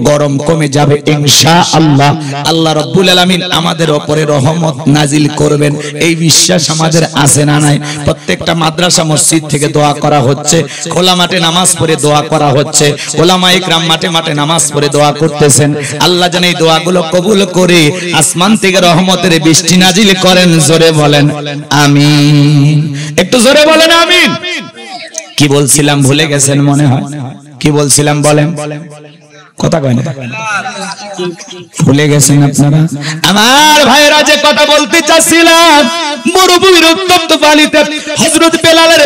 গরম কমে যাবে ইনশা আল্লাহ আল্লাহ রব্বুল আলামিন আমাদের ওপরে রহমত নাজিল করবেন এই বিশ্বাস আমাদের আছে না নাই প্রত্যেকটা মাদ্রাসা মসজিদ থেকে দোয়া করা হচ্ছে খোলা মাঠে নামাজ পড়ে দোয়া করা হচ্ছে ওলামা ইকরাম মাঠে মাঠে নামাজ পড়ে দোয়া করতেছেন আল্লাহ যেন এই দোয়াগুলো কবুল করে আসমান থেকে রহমতের বৃষ্টি নাজিল করেন জোরে বলেন আমিন একটু জোরে বলেন আমিন কি বলছিলাম ভুলে গেছেন মনে হয় কি বলছিলাম বলেন কথা কয় না ভুলে গেছেন আপনারা আমার ভাইরা যে কথা বলতে চাচ্ছিলাম মরুভূমির বেলালের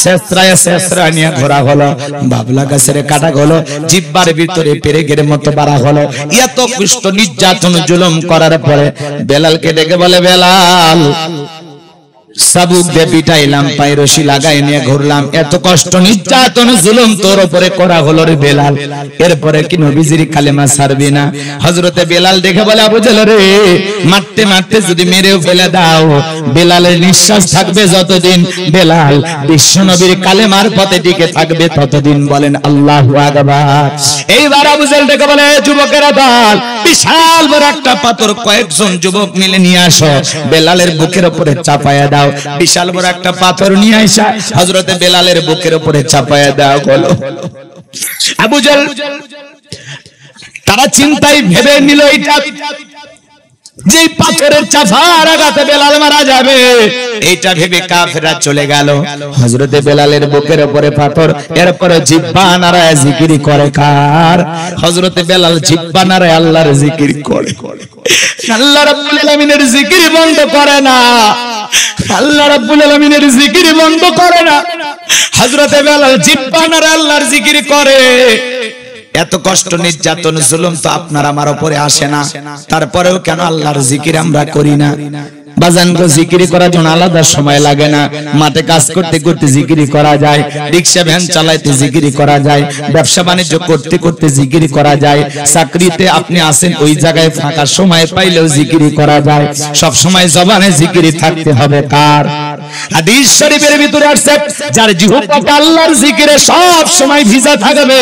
শেষরায় শেষরা নিয়ে ঘোরা হলো বাবলা গাছের কাটা হলো জিব্বার ভিতরে মতো বাড়া হলো এত কষ্ট নির্যাতন জুলুম করার পরে বেলালকে ডেকে বলে বেলাল সাবুক দে পিটাইলাম পায়ে রশি লাগাই নিয়ে ঘুরলাম এত কষ্ট নির্যাতন জুলুম তোর উপরে করা হলো রে বেলাল এরপরে কি নবীজির কালেমা ছাড়বি না হযরতে বেলাল দেখে বলে আবু জাল রে মারতে মারতে যদি মেরেও ফেলে দাও বেলালের নিঃশ্বাস থাকবে যতদিন বেলাল বিশ্ব নবীর কালেমার পথে টিকে থাকবে ততদিন বলেন আল্লাহু আকবার এইবার আবু জাল দেখে বলে যুবকেরা দল বিশাল বড় একটা পাথর কয়েকজন যুবক মিলে নিয়ে আসো বেলালের বুকের উপরে চাপায়া দাও দাও বিশাল বড় একটা পাথর নিয়ে আইসা হজরতে বেলালের বুকের উপরে চাপায়া দাও বলো আবু তারা চিন্তায় ভেবে নিল এটা যে পাথরের চাফার আঘাতে বেলাল মারা যাবে এইটা ভেবে কাফেররা চলে গেল হযরতে বেলালের বুকের উপরে পাথর এরপর জিব্বা নারায় জিকির করে কার হযরতে বেলাল জিব্বা নারায় আল্লাহর জিকির করে আল্লাহ রাব্বুল আলামিনের জিকির বন্ধ করে না আল্লাহ রাব্বুল আলামিনের জিকির বন্ধ করে না হযরতে বেলাল জিব্বা নারায় আল্লাহর জিকির করে এত কষ্ট নির্যাতন জুলুম তো আপনার আমার উপরে আসে না তারপরেও কেন আল্লাহর জিকির আমরা করি না বাজানকে জিকিরি করার জন্য আলাদা সময় লাগে না মাঠে কাজ করতে করতে জিকিরি করা যায় রিক্সা ভ্যান চালাইতে জিকিরি করা যায় ব্যবসা বাণিজ্য করতে করতে জিকিরি করা যায় চাকরিতে আপনি আসেন ওই জায়গায় ফাঁকা সময় পাইলেও জিকিরি করা যায় সব সময় জবানে জিকিরি থাকতে হবে কার হাদিস শরীফের ভিতরে আসছে যার জিহ্বা আল্লাহর জিকিরে সব সময় ভিজা থাকবে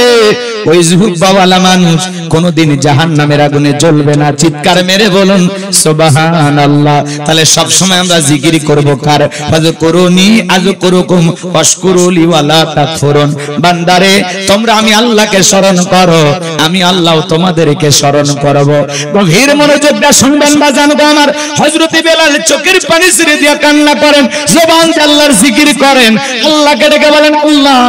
ওই জিহ্বাওয়ালা মানুষ কোনোদিন জাহান্নামের আগুনে জ্বলবে না চিৎকার মেরে বলুন সুবহানাল্লাহ তাহলে সব সময় আমরা জিকির করব কার ফাজকুরুনি আযকুরুকুম ফাশকুরুলি ওয়ালা তাকফুরুন বান্দারে তোমরা আমি আল্লাহকে শরণ করো আমি আল্লাহও তোমাদেরকে শরণ করব গভীর মনোযোগ দিয়ে শুনবেন বা জানবো আমার হযরত বেলাল চোখের পানি ছেড়ে দিয়া কান্না করেন জবান আল্লাহর জিকির করেন আল্লাহকে ডেকে বলেন আল্লাহ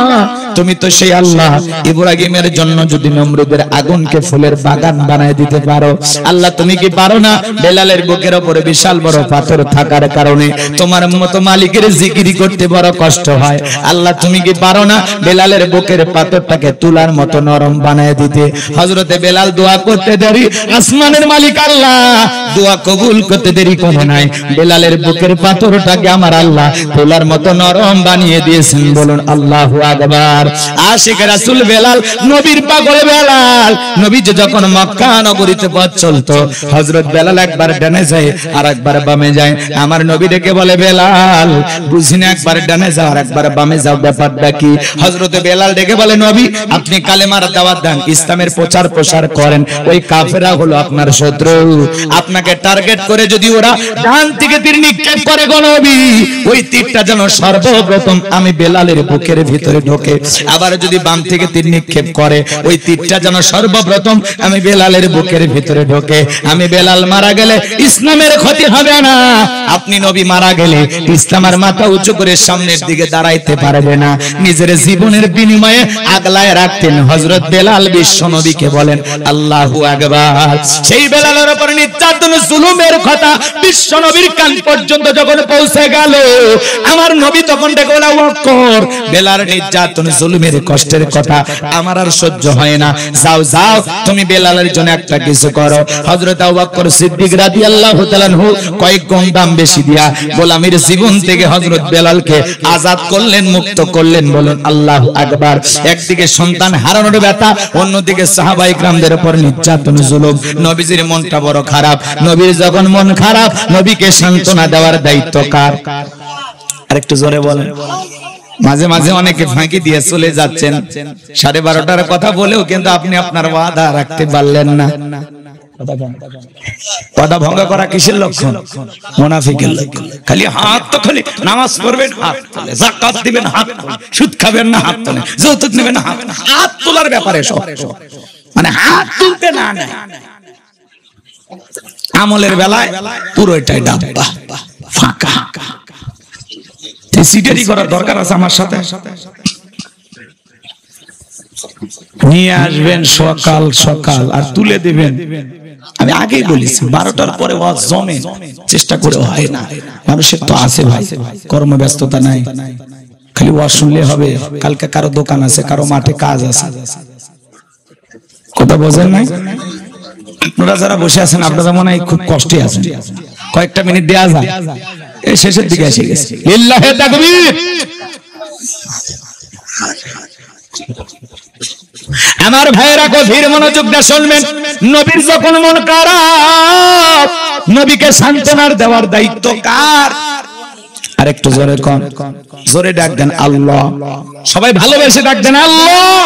তুমি তো সেই আল্লাহ ইব্রাহিমের জন্য যদি নমরুদের আগুনকে ফুলের বাগান বানায় দিতে পারো আল্লাহ তুমি কি পারো না বেলালের বুকের উপরে বিশাল বড় পাথর থাকার কারণে তোমার মতো মালিকের জিকিরি করতে বড় কষ্ট হয় আল্লাহ তুমি কি পারো না বেলালের বুকের পাথরটাকে তুলার মতো নরম বানায় দিতে হযরতে বেলাল দোয়া করতে দেরি আসমানের মালিক আল্লাহ দোয়া কবুল করতে দেরি করে নাই বেলালের বুকের পাথরটাকে আমার আল্লাহ তুলার মতো নরম বানিয়ে দিয়েছেন বলুন আল্লাহু আকবার আশিক রাসুল বেলাল নবীর পাগল বেলাল নবী যে যখন মক্কা নগরীতে পথ চলতো হযরত বেলাল একবার ডানে যায় আর একবার বামে যায় আমার নবী ডেকে বলে বেলাল বুঝিনে একবার ডানে যাও আর একবার বামে যাও ব্যাপারটা কি হযরত বেলাল ডেকে বলে নবী আপনি কালেমার দাওয়াত দেন ইসলামের প্রচার প্রসার করেন ওই কাফেরা হলো আপনার শত্রু আপনাকে টার্গেট করে যদি ওরা ডান থেকে তীর নিক্ষেপ করে গো নবী ওই তীরটা যেন সর্বপ্রথম আমি বেলালের বুকের ভিতরে ঢোকে আবার যদি বাম থেকে তীর নিক্ষেপ করে ওই তীরটা যেন সর্বপ্রথম আমি বেলালের বুকের ভিতরে ঢোকে আমি বেলাল মারা গেলে ইসলামের ক্ষতি হবে না আপনি নবী মারা গেলে ইসলামের মাথা উঁচু করে সামনের দিকে দাঁড়াইতে পারবে না নিজের জীবনের বিনিময়ে আগলায় রাখতেন হযরত বেলাল বিশ্ব নবীকে বলেন আল্লাহু আকবার সেই বেলালের উপর নির্যাতন জুলুমের কথা বিশ্ব নবীর কান পর্যন্ত যখন পৌঁছে গেল আমার নবী তখন ডেকে বলা ওয়াক্কর বেলাল নির্যাতন জুলুমের কষ্টের কথা আমার আর সহ্য হয় না যাও যাও তুমি বেলালের জন্য একটা কিছু করো হযরত আবু বকর সিদ্দিক রাদিয়াল্লাহু তাআলাহু কয়েক গুণ দাম বেশি দিয়া গোলামের জীবন থেকে হযরত বেলালকে আজাদ করলেন মুক্ত করলেন বলেন আল্লাহু আকবার একদিকে সন্তান হারানোর ব্যথা অন্যদিকে সাহাবা ইকরামদের উপর নির্যাতন জুলুম নবীজির মনটা বড় খারাপ নবীর যখন মন খারাপ নবীকে সান্তনা দেওয়ার দায়িত্ব কার আরেকটু জোরে বলেন মাঝে মাঝে অনেকে ফাঁকি দিয়ে চলে যাচ্ছেন সাড়ে বারোটার কথা বলেও কিন্তু আপনি আপনার ওয়াদা রাখতে পারলেন না হাত তোলার ব্যাপারে মানে আমলের বেলায় পুরোটাই ডাব্বা ফাঁকা এই করার দরকার আছে আমার সাথে নিয়ে আসবেন সকাল সকাল আর তুলে আমি আগেই বলেছি বারোটার পরে জমে চেষ্টা করে হয় না মানুষের তো আছে ভাই কর্মব্যস্ততা নাই খালি ওয়াজ শুনলে হবে কালকে কারো দোকান আছে কারো মাঠে কাজ আছে কথা বোঝেন নাই আপনারা যারা বসে আছেন আপনারা মনে হয় খুব কষ্টে আছেন কয়েকটা মিনিট দেয়া যায় শেষের দিকে এসে গেছে আমার ভাইয়েরা গভীর মনোযোগ দিয়ে শুনবেন নবীর যখন মন খারাপ নবীকে সান্ত্বনার দেওয়ার দায়িত্ব কার আরেকটু জোরে কন জোরে ডাক দেন আল্লাহ সবাই ভালোবেসে ডাক দেন আল্লাহ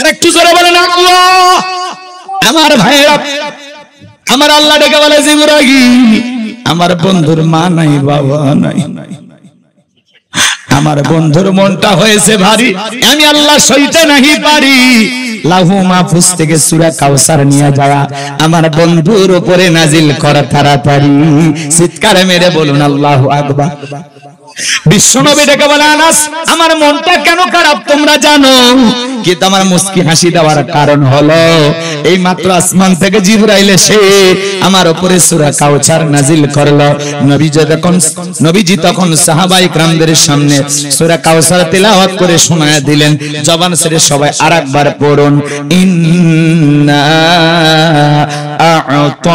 আরেকটু জোরে বলেন আল্লাহ আমার ভাইয়েরা আমার আল্লাহ ডেকে বলে জিবরাগি আমার বন্ধুর মা নাই বাবা নাই আমার বন্ধুর মনটা হয়েছে ভারী আমি আল্লাহ সইতে নাহি পারি লাহু ফুস থেকে সূরা কাউসার নিয়ে যাওয়া আমার বন্ধুর উপরে নাজিল করা তাড়াতাড়ি চিৎকার মেরে বলুন আল্লাহু আকবার বিশ্বনবী ডেকে বলে আনাস আমার মনটা কেন খারাপ তোমরা জানো কিন্তু আমার মুস্কি হাসি দেওয়ার কারণ হলো এই মাত্র আসমান থেকে জিবরাইল এসে আমার উপরে সূরা কাউছার নাজিল করলো নবীজি তখন নবীজি তখন সাহাবাই کرامদের সামনে সূরা কাউছার তেলাওয়াত করে শোনায় দিলেন জবান ছেড়ে সবাই আরেকবার পড়ুন ইন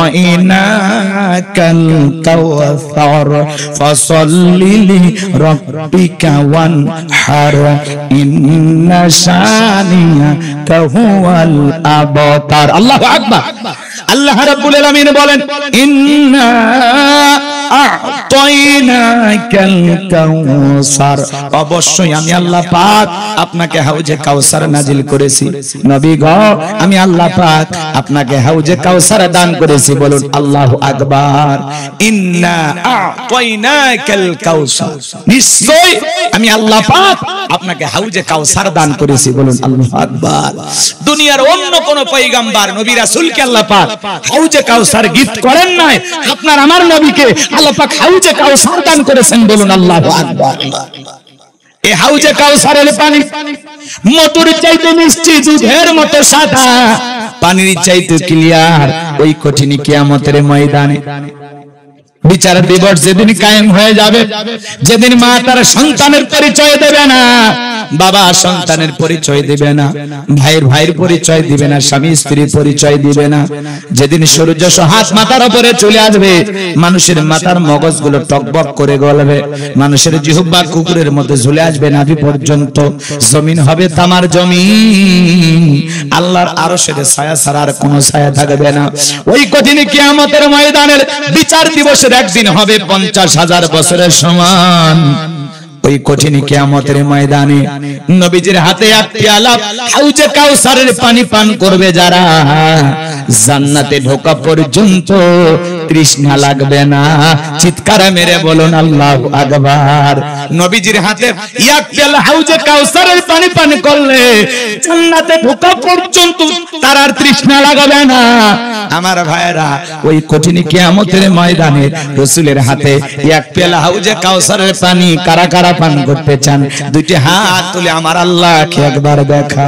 أعطيناك الكوثر فصل لربك وانحر إن شانئك هو الأبتر الله أكبر الله رب العالمين بولن إِنَّا অবশ্যই আমি আল্লাহ পাক আপনাকে হাউজে কাউসার নাজিল করেছি নবী গ আমি আল্লাহ পাক আপনাকে হাউজে কাউসার দান করেছি বলুন আল্লাহু আকবার আমি আল্লাহ পাক আপনাকে হাউজে কাউসার দান করেছি বলুন আল্লাহু আকবার দুনিয়ার অন্য কোন পয়গাম্বার নবী রাসূলকে আল্লাহ পাক হাউজে কাউসার গিফট করেন নাই আপনার আমার নবীকে হাউজে কাউসার দান করেছেন বলুন এই হাউজে কাউসারের পানি চাইতে মিষ্টি দুধের মতো সাদা পানির চাইতে ক্লিয়ার ওই কঠিন কিয়ামতের ময়দানে বিচার দিবস যেদিন কায়েম হয়ে যাবে যেদিন মা তার সন্তানের পরিচয় দেবে না বাবা সন্তানের পরিচয় দিবে না ভাইয়ের ভাইয়ের পরিচয় দিবে না স্বামী স্ত্রীর পরিচয় দিবে না যেদিন সূর্য হাত মাথার উপরে চলে আসবে মানুষের মাথার মগজগুলো টকবক করে গলবে মানুষের জিহ্বা কুকুরের মধ্যে ঝুলে আসবে না নাভি পর্যন্ত জমিন হবে তামার জমি আল্লাহর আরো সেটা ছায়া ছাড়া আর কোনো ছায়া থাকবে না ওই কঠিন কিয়ামতের ময়দানের বিচার দিবসের একদিন হবে পঞ্চাশ হাজার বছরের সমান ওই কঠিন কেয়ামতের ময়দানে নবীজির হাতে এক পেয়ালা হাউজে কাউসারের পানি পান করবে যারা জান্নাতে ঢোকা পর্যন্ত তৃষ্ণা লাগবে না চিৎকার মেরে বলুন আল্লাহ আকবার নবীজির হাতে ইয়াকতেল হাউজে কাউসারের পানি পান করলে জান্নাতে ঢোকা পর্যন্ত তার আর তৃষ্ণা লাগবে না আমার ভাইরা ওই কঠিন কিয়ামতের ময়দানে রসুলের হাতে এক পেলা হাউজে কাউসারের পানি কারা কারা পান করতে চান দুটি হাত তুলে আমার আল্লাহকে একবার দেখা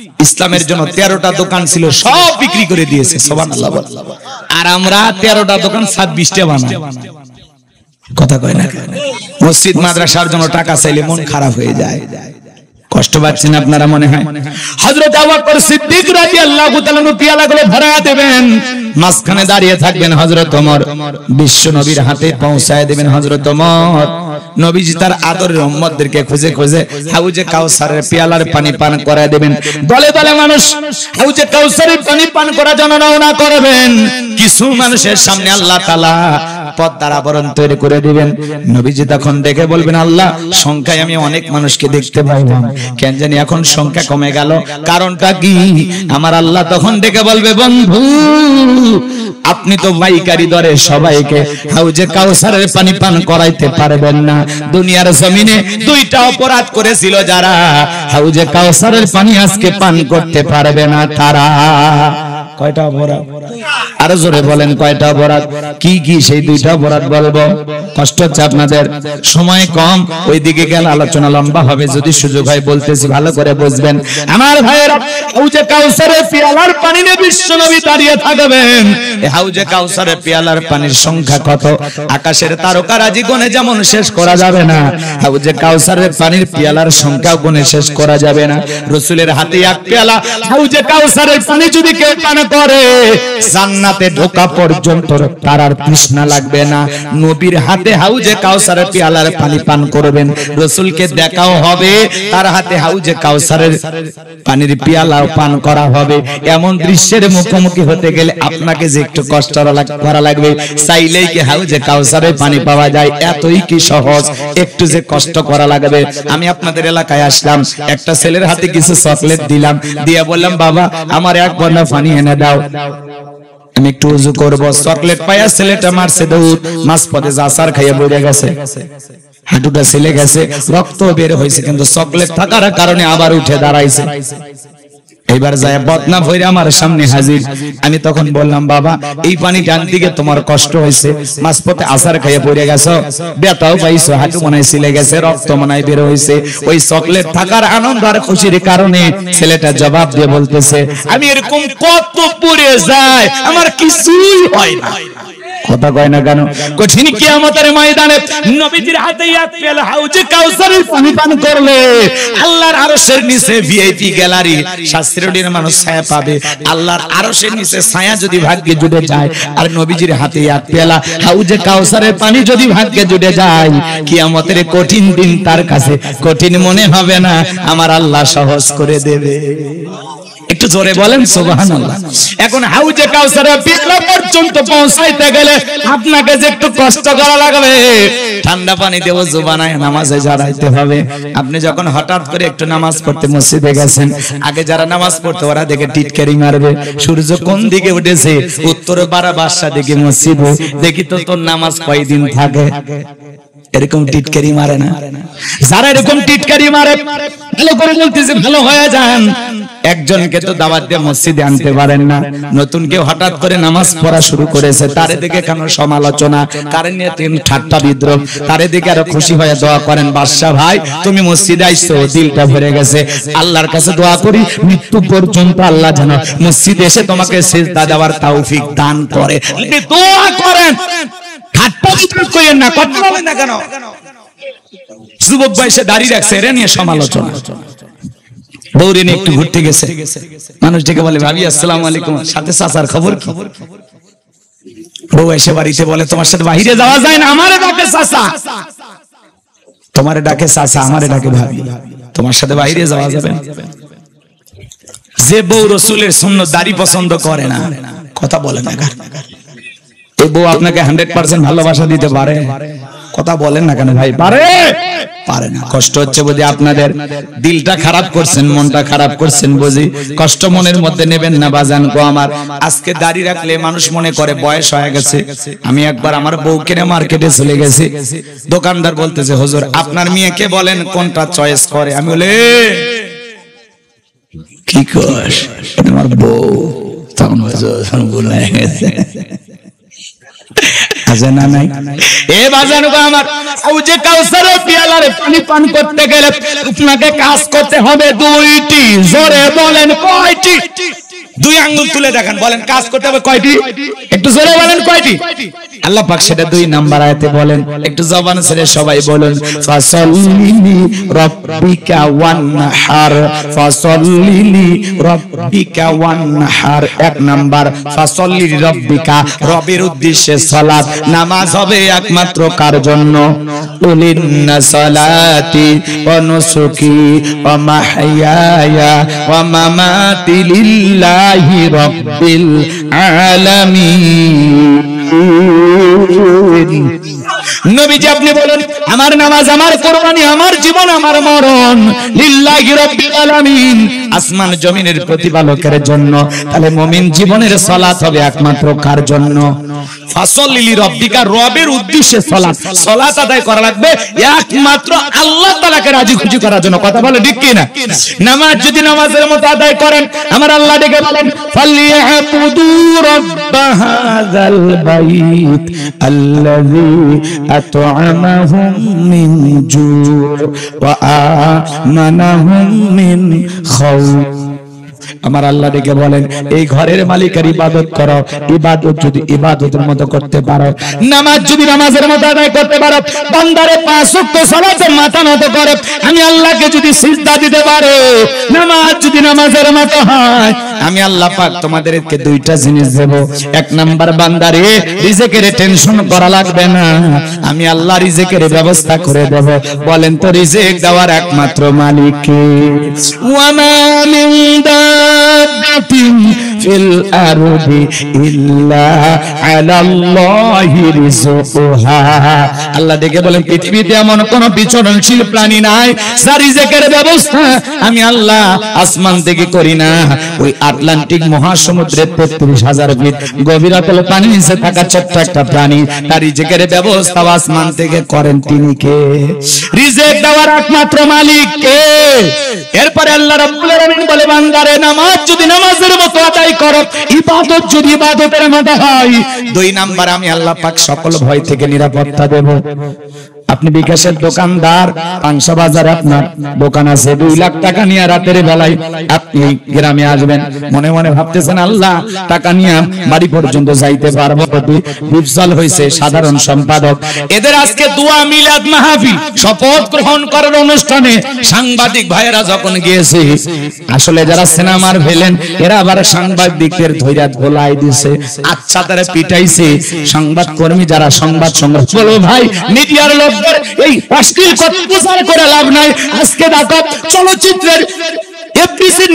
ইসলামের জন্য তেরোটা দোকান ছিল সব বিক্রি করে দিয়েছে আল্লাহ আর আমরা তেরোটা দোকান ছাব্বিশটা বানাই কথা কয় না মসজিদ মাদ্রাসার জন্য টাকা চাইলে মন খারাপ হয়ে যায় কষ্ট পাচ্ছেন আপনারা মনে হয় হজরত আবাকর সিদ্দিক রাজি আল্লাহ গুলো ভরা দেবেন মাঝখানে দাঁড়িয়ে থাকবেন হজরত অমর বিশ্ব নবীর হাতে পৌঁছায় দেবেন হজরত অমর নবীজি তার আদরের খুঁজে খুঁজে হাউজে কাউসারের পেয়ালার পানি পান করায় দেবেন দলে দলে মানুষ হাউজে কাউসারের পানি পান করা জন্য রওনা করবেন কিছু মানুষের সামনে আল্লাহ পথ দ্বারা বরণ তৈরি করে দিবেন নবীজি তখন দেখে বলবেন আল্লাহ সংখ্যায় আমি অনেক মানুষকে দেখতে পাইলাম কেন জানি এখন সংখ্যা কমে গেল কারণটা কি আমার আল্লাহ তখন দেখে বলবে বন্ধু আপনি তো পাইকারি দরে সবাইকে হাউজে কাউসারের পানি পান করাইতে পারবেন না দুনিয়ার জমিনে দুইটা অপরাধ করেছিল যারা হাউজে কাউসারের পানি আজকে পান করতে পারবে না তারা কয়টা অপরাধ আরো জোরে বলেন কয়টা অপরাধ কি কি সেই দুইটা অপরাধ বলবো কষ্ট হচ্ছে আপনাদের সময় কম ওই দিকে গেলে আলোচনা লম্বা হবে যদি সুযোগ হয় বলতেছি ভালো করে বুঝবেন আমার হাউজে কাউসারে পিয়ালার পানি দাঁড়িয়ে থাকবেন হাউজে কাউসারে পিয়ালার পানির সংখ্যা কত আকাশের তারকারাজি গণে যেমন শেষ করা যাবে না হাউজে কাউসারের পানির পিয়ালার সংখ্যা গণে শেষ করা যাবে না রসুলের হাতে এক পেয়ালা হাউজে কাউসারের পানি যদি কেউ পান পরে জান্নাতে ঢোকা পর্যন্ত তার আর তৃষ্ণা লাগবে না নবীর হাতে হাউজে কাউসারের পেয়ালার পানি পান করবেন রসুলকে দেখাও হবে তার হাতে হাউজে কাউসারের পানির পেয়ালাও পান করা হবে এমন দৃশ্যের মুখোমুখি হতে গেলে আপনাকে যে একটু কষ্ট করা লাগবে চাইলেই কি হাউজে কাউসারে পানি পাওয়া যায় এতই কি সহজ একটু যে কষ্ট করা লাগবে আমি আপনাদের এলাকায় আসলাম একটা ছেলের হাতে কিছু চকলেট দিলাম দিয়ে বললাম বাবা আমার এক বন্যা পানি এনে এনে দাও আমি একটু উজু করবো চকলেট পাইয়া ছেলেটা মারছে দৌড় মাছ পথে জাসার খাইয়া বইরে গেছে হাঁটুটা ছেলে গেছে রক্ত বের হয়েছে কিন্তু চকলেট থাকার কারণে আবার উঠে দাঁড়াইছে এবার যায় বদনা ভরে আমার সামনে হাজির আমি তখন বললাম বাবা এই পানি টান দিকে তোমার কষ্ট হয়েছে মাঝপথে আসার খাইয়ে পড়ে গেছো ব্যথাও পাইছো হাঁটু মনায় সিলে গেছে রক্ত মনায় বের হয়েছে ওই চকলেট থাকার আনন্দ আর খুশির কারণে ছেলেটা জবাব দিয়ে বলতেছে আমি এরকম কত পড়ে যায় আমার কিছুই হয় না কথা কয় না কেন কঠিন কি আমাদের ময়দানে নবীজির হাতে এক পেল হাউজে কাউসারের পানি পান করলে আল্লাহর আরশের নিচে ভিআইপি গ্যালারি শাস্ত্রীয় মানুষ ছায়া পাবে আল্লাহর আরশের নিচে ছায়া যদি ভাগ্যে জুড়ে যায় আর নবীজির হাতে এক পেলা হাউজে কাউসারের পানি যদি ভাগ্যে জুড়ে যায় কিয়ামতের কঠিন দিন তার কাছে কঠিন মনে হবে না আমার আল্লাহ সহজ করে দেবে একটু জোরে বলেন সুবহানাল্লাহ এখন হাউজে কাউসারের পেলা পর্যন্ত পৌঁছাইতে গেলে আপনাকে যে একটু কষ্ট করা লাগবে ঠান্ডা পানি দিয়ে জুবানায় নামাজে জড়াইতে হবে আপনি যখন হঠাৎ করে একটু নামাজ পড়তে মসজিদে গেছেন আগে যারা নামাজ পড়তো ওরা দেখে টিটকারি মারবে সূর্য কোন দিকে উঠেছে উত্তর বারা বাদশা দিকে মসজিদে দেখি তো তোর নামাজ কয়দিন থাকে এরকম টিটকারি মারে না যারা এরকম টিটকারি মারে ভালো করে বলতেছে ভালো হয়ে যান একজনকে তো দাওয়াত দিয়ে মসজিদে আনতে পারেন না নতুন কেউ হঠাৎ করে নামাজ পড়া শুরু করেছে তার দিকে কেন সমালোচনা কার নিয়ে তিন ঠাট্টা বিদ্রোহ তার দিকে আরো খুশি হয়ে দোয়া করেন বাদশাহ ভাই তুমি মসজিদে আইছো দিলটা ভরে গেছে আল্লাহর কাছে দোয়া করি মৃত্যু পর্যন্ত আল্লাহ যেন মসজিদে এসে তোমাকে সিজদা দেওয়ার তৌফিক দান করে দোয়া করেন ঠাট্টা বিদ্রুপ করেন না কথা বলেন না কেন যুবক বয়সে দাঁড়িয়ে রাখছে এরা নিয়ে সমালোচনা বৌরে নিয়ে একটু ঘুরতে গেছে মানুষ ডেকে বলে ভাবি আসসালাম আলাইকুম সাথে চাচার খবর কি বউ এসে বাড়িতে বলে তোমার সাথে বাহিরে যাওয়া যায় না আমারে ডাকে চাচা তোমার ডাকে চাচা আমারে ডাকে ভাবি তোমার সাথে বাহিরে যাওয়া যাবে যে বউ রসুলের শূন্য দাড়ি পছন্দ করে না কথা বলে না এই বউ আপনাকে হান্ড্রেড পার্সেন্ট ভালোবাসা দিতে পারে কথা বলেন না কেন ভাই পারে পারে না কষ্ট হচ্ছে বুঝি আপনাদের দিলটা খারাপ করছেন মনটা খারাপ করছেন বুঝি কষ্ট মনের মধ্যে নেবেন না বাজান গো আমার আজকে দাড়ি রাখলে মানুষ মনে করে বয়স হয়ে গেছে আমি একবার আমার বউ কিনে মার্কেটে চলে গেছি দোকানদার বলতেছে হুজুর আপনার মেয়েকে বলেন কোনটা চয়েস করে আমি বলে কি কস তোমার বউ গেছে খাজানা নাই এ বাজানো আমার আউজে কাউসারের পিয়ালারে পানি পান করতে গেলে কাজ করতে হবে দুইটি জোরে বলেন কয়টি দুই আঙ্গুল তুলে দেখেন বলেন কাজ করতে হবে কয়টি একটু জোরে বলেন কয়টি আল্লাহ পাক সেটা দুই নাম্বার আয়াতে বলেন একটু জবান ছেড়ে সবাই বলুন ফাসাল্লিলি রব্বিকা ওয়ানহার ফাসাল্লিলি রব্বিকা ওয়ানহার এক নাম্বার ফাসাল্লিলি রব্বিকা রবের উদ্দেশ্যে সালাত নামাজ হবে একমাত্র কার জন্য উলিন্না সালাতি ওয়া নুসুকি ওয়া মাহইয়ায়া ওয়া মামাতি লিল্লাহ لله رب নবীজি আপনি বলেন আমার নামাজ আমার কোরবানি আমার জীবন আমার মরণ লিল্লাহি রাব্বিল আলামিন আসমান জমিনের প্রতিপালকের জন্য তাহলে মুমিন জীবনের সালাত হবে একমাত্র কার জন্য ফাসল্লিলি রব্বিকা রবের উদ্দেশ্যে সলাত সলাত আদায় করা লাগবে একমাত্র আল্লাহ তাআলাকে রাজি খুশি করার জন্য কথা বলে ঠিক কিনা নামাজ যদি নামাজের মতো আদায় করেন আমার আল্লাহ ডেকে বলেন ফালিয়াহকুদু রব্ব হাযাল বাইত আল্লাযী আত'আমাহুম মিন জু ওয়া আমানাহুম মিন খাউফ আমার আল্লাহ ডেকে বলেন এই ঘরের মালিকের ইবাদত করো ইবাদত যদি ইবাদতের মতো করতে পারো নামাজ যদি নামাজের মতো আদায় করতে পারো বান্দারে পাঁচ ওয়াক্ত সালাতে মাথা নত করে আমি আল্লাহকে যদি সিজদা দিতে পারো নামাজ যদি নামাজের মতো হয় আমি আল্লাহ পাক তোমাদেরকে দুইটা জিনিস দেব এক নাম্বার বান্দারে রিজেকের টেনশন করা লাগবে না আমি আল্লাহ রিজেকের ব্যবস্থা করে দেব বলেন তো রিজেক দেওয়ার একমাত্র মালিক ওয়া মা মিন দাবাতিন ফিল আরদি ইল্লা আলাল্লাহি আল্লাহ দেখে বলেন পৃথিবীতে এমন কোন বিচরণশীল প্রাণী নাই যার রিজিকের ব্যবস্থা আমি আল্লাহ আসমান থেকে করি না ওই আটলান্টিক 33000 ফিট পানি নিচে থাকা ছোট্ট একটা প্রাণী তার রিজিকের ব্যবস্থা আসমান থেকে করেন তিনি কে রিজিক দেওয়ার একমাত্র মালিক কে এরপর আল্লাহ রাব্বুল আলামিন বলে বান্দারে নামাজ যদি নামাজের মতো আদায় আদায় করো ইবাদত যদি ইবাদতের মধ্যে হয় দুই নাম্বার আমি আল্লাহ পাক সকল ভয় থেকে নিরাপত্তা দেব আপনি বিকাশের দোকানদার পাঁচশ বাজার আপনার দোকান আছে দুই লাখ টাকা নিয়ে রাতের বেলায় আপনি গ্রামে আসবেন মনে মনে ভাবতেছেন আল্লাহ টাকা নিয়ে বাড়ি পর্যন্ত যাইতে পারবো বিফসল হয়েছে সাধারণ সম্পাদক এদের আজকে দুয়া মিলাদ মাহফিল শপথ গ্রহণ করার অনুষ্ঠানে সাংবাদিক ভাইরা যখন গিয়েছে আসলে যারা সিনেমার ভেলেন এরা আবার সাংবাদিকদের ধৈর্য ধোলাই দিছে আচ্ছা তারা পিটাইছে সংবাদকর্মী যারা সংবাদ সংগ্রহ বলো ভাই মিডিয়ার লোক এই অশ্লীল কথা প্রচার করে লাভ নাই আজকে দেখো চলচ্চিত্রের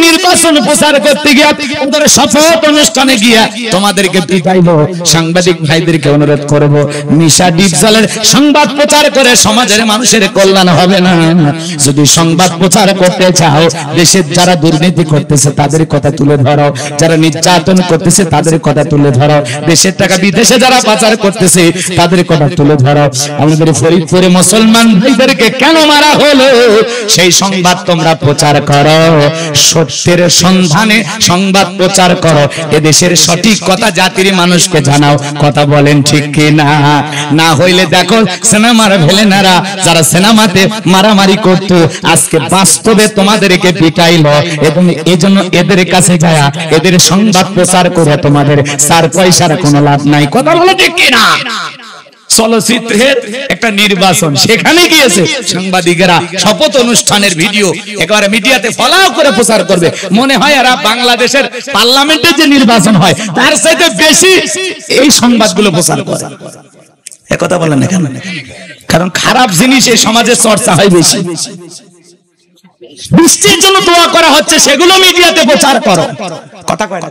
নির্বাচন সংবাদ প্রচার করে সমাজের মানুষের কল্যাণ হবে না যদি সংবাদ প্রচার করতে চাও দেশের যারা দুর্নীতি করতেছে তাদের কথা তুলে ধরো যারা নির্যাতন করতেছে তাদের কথা তুলে ধরো দেশের টাকা বিদেশে যারা পাচার করতেছে তাদের কথা তুলে ধরো আমাদের ফরিদপুরে মুসলমান ভাইদেরকে কেন মারা হলো সেই সংবাদ তোমরা প্রচার করো সত্যের সন্ধানে সংবাদ প্রচার করো এদেশের সঠিক কথা জাতির মানুষকে জানাও কথা বলেন ঠিক কি না না হইলে দেখো সিনেমার ভেলেনারা যারা সিনেমাতে মারামারি করত আজকে বাস্তবে তোমাদেরকে পিটাইল এবং এজন্য এদের কাছে যায় এদের সংবাদ প্রচার করে তোমাদের সার পয়সার কোনো লাভ নাই কথা বলো ঠিক কি না চলচ্চিত্রের একটা নির্বাচন সেখানে গিয়েছে সাংবাদিকেরা শপথ অনুষ্ঠানের ভিডিও একবারে মিডিয়াতে ফলাও করে প্রচার করবে মনে হয় এরা বাংলাদেশের পার্লামেন্টে যে নির্বাচন হয় তার সাথে বেশি এই সংবাদগুলো প্রচার করে একথা বলেন কেন কারণ খারাপ জিনিস এই সমাজে চর্চা হয় বেশি বৃষ্টির জন্য দোয়া করা হচ্ছে সেগুলো মিডিয়াতে প্রচার করো কথা কয়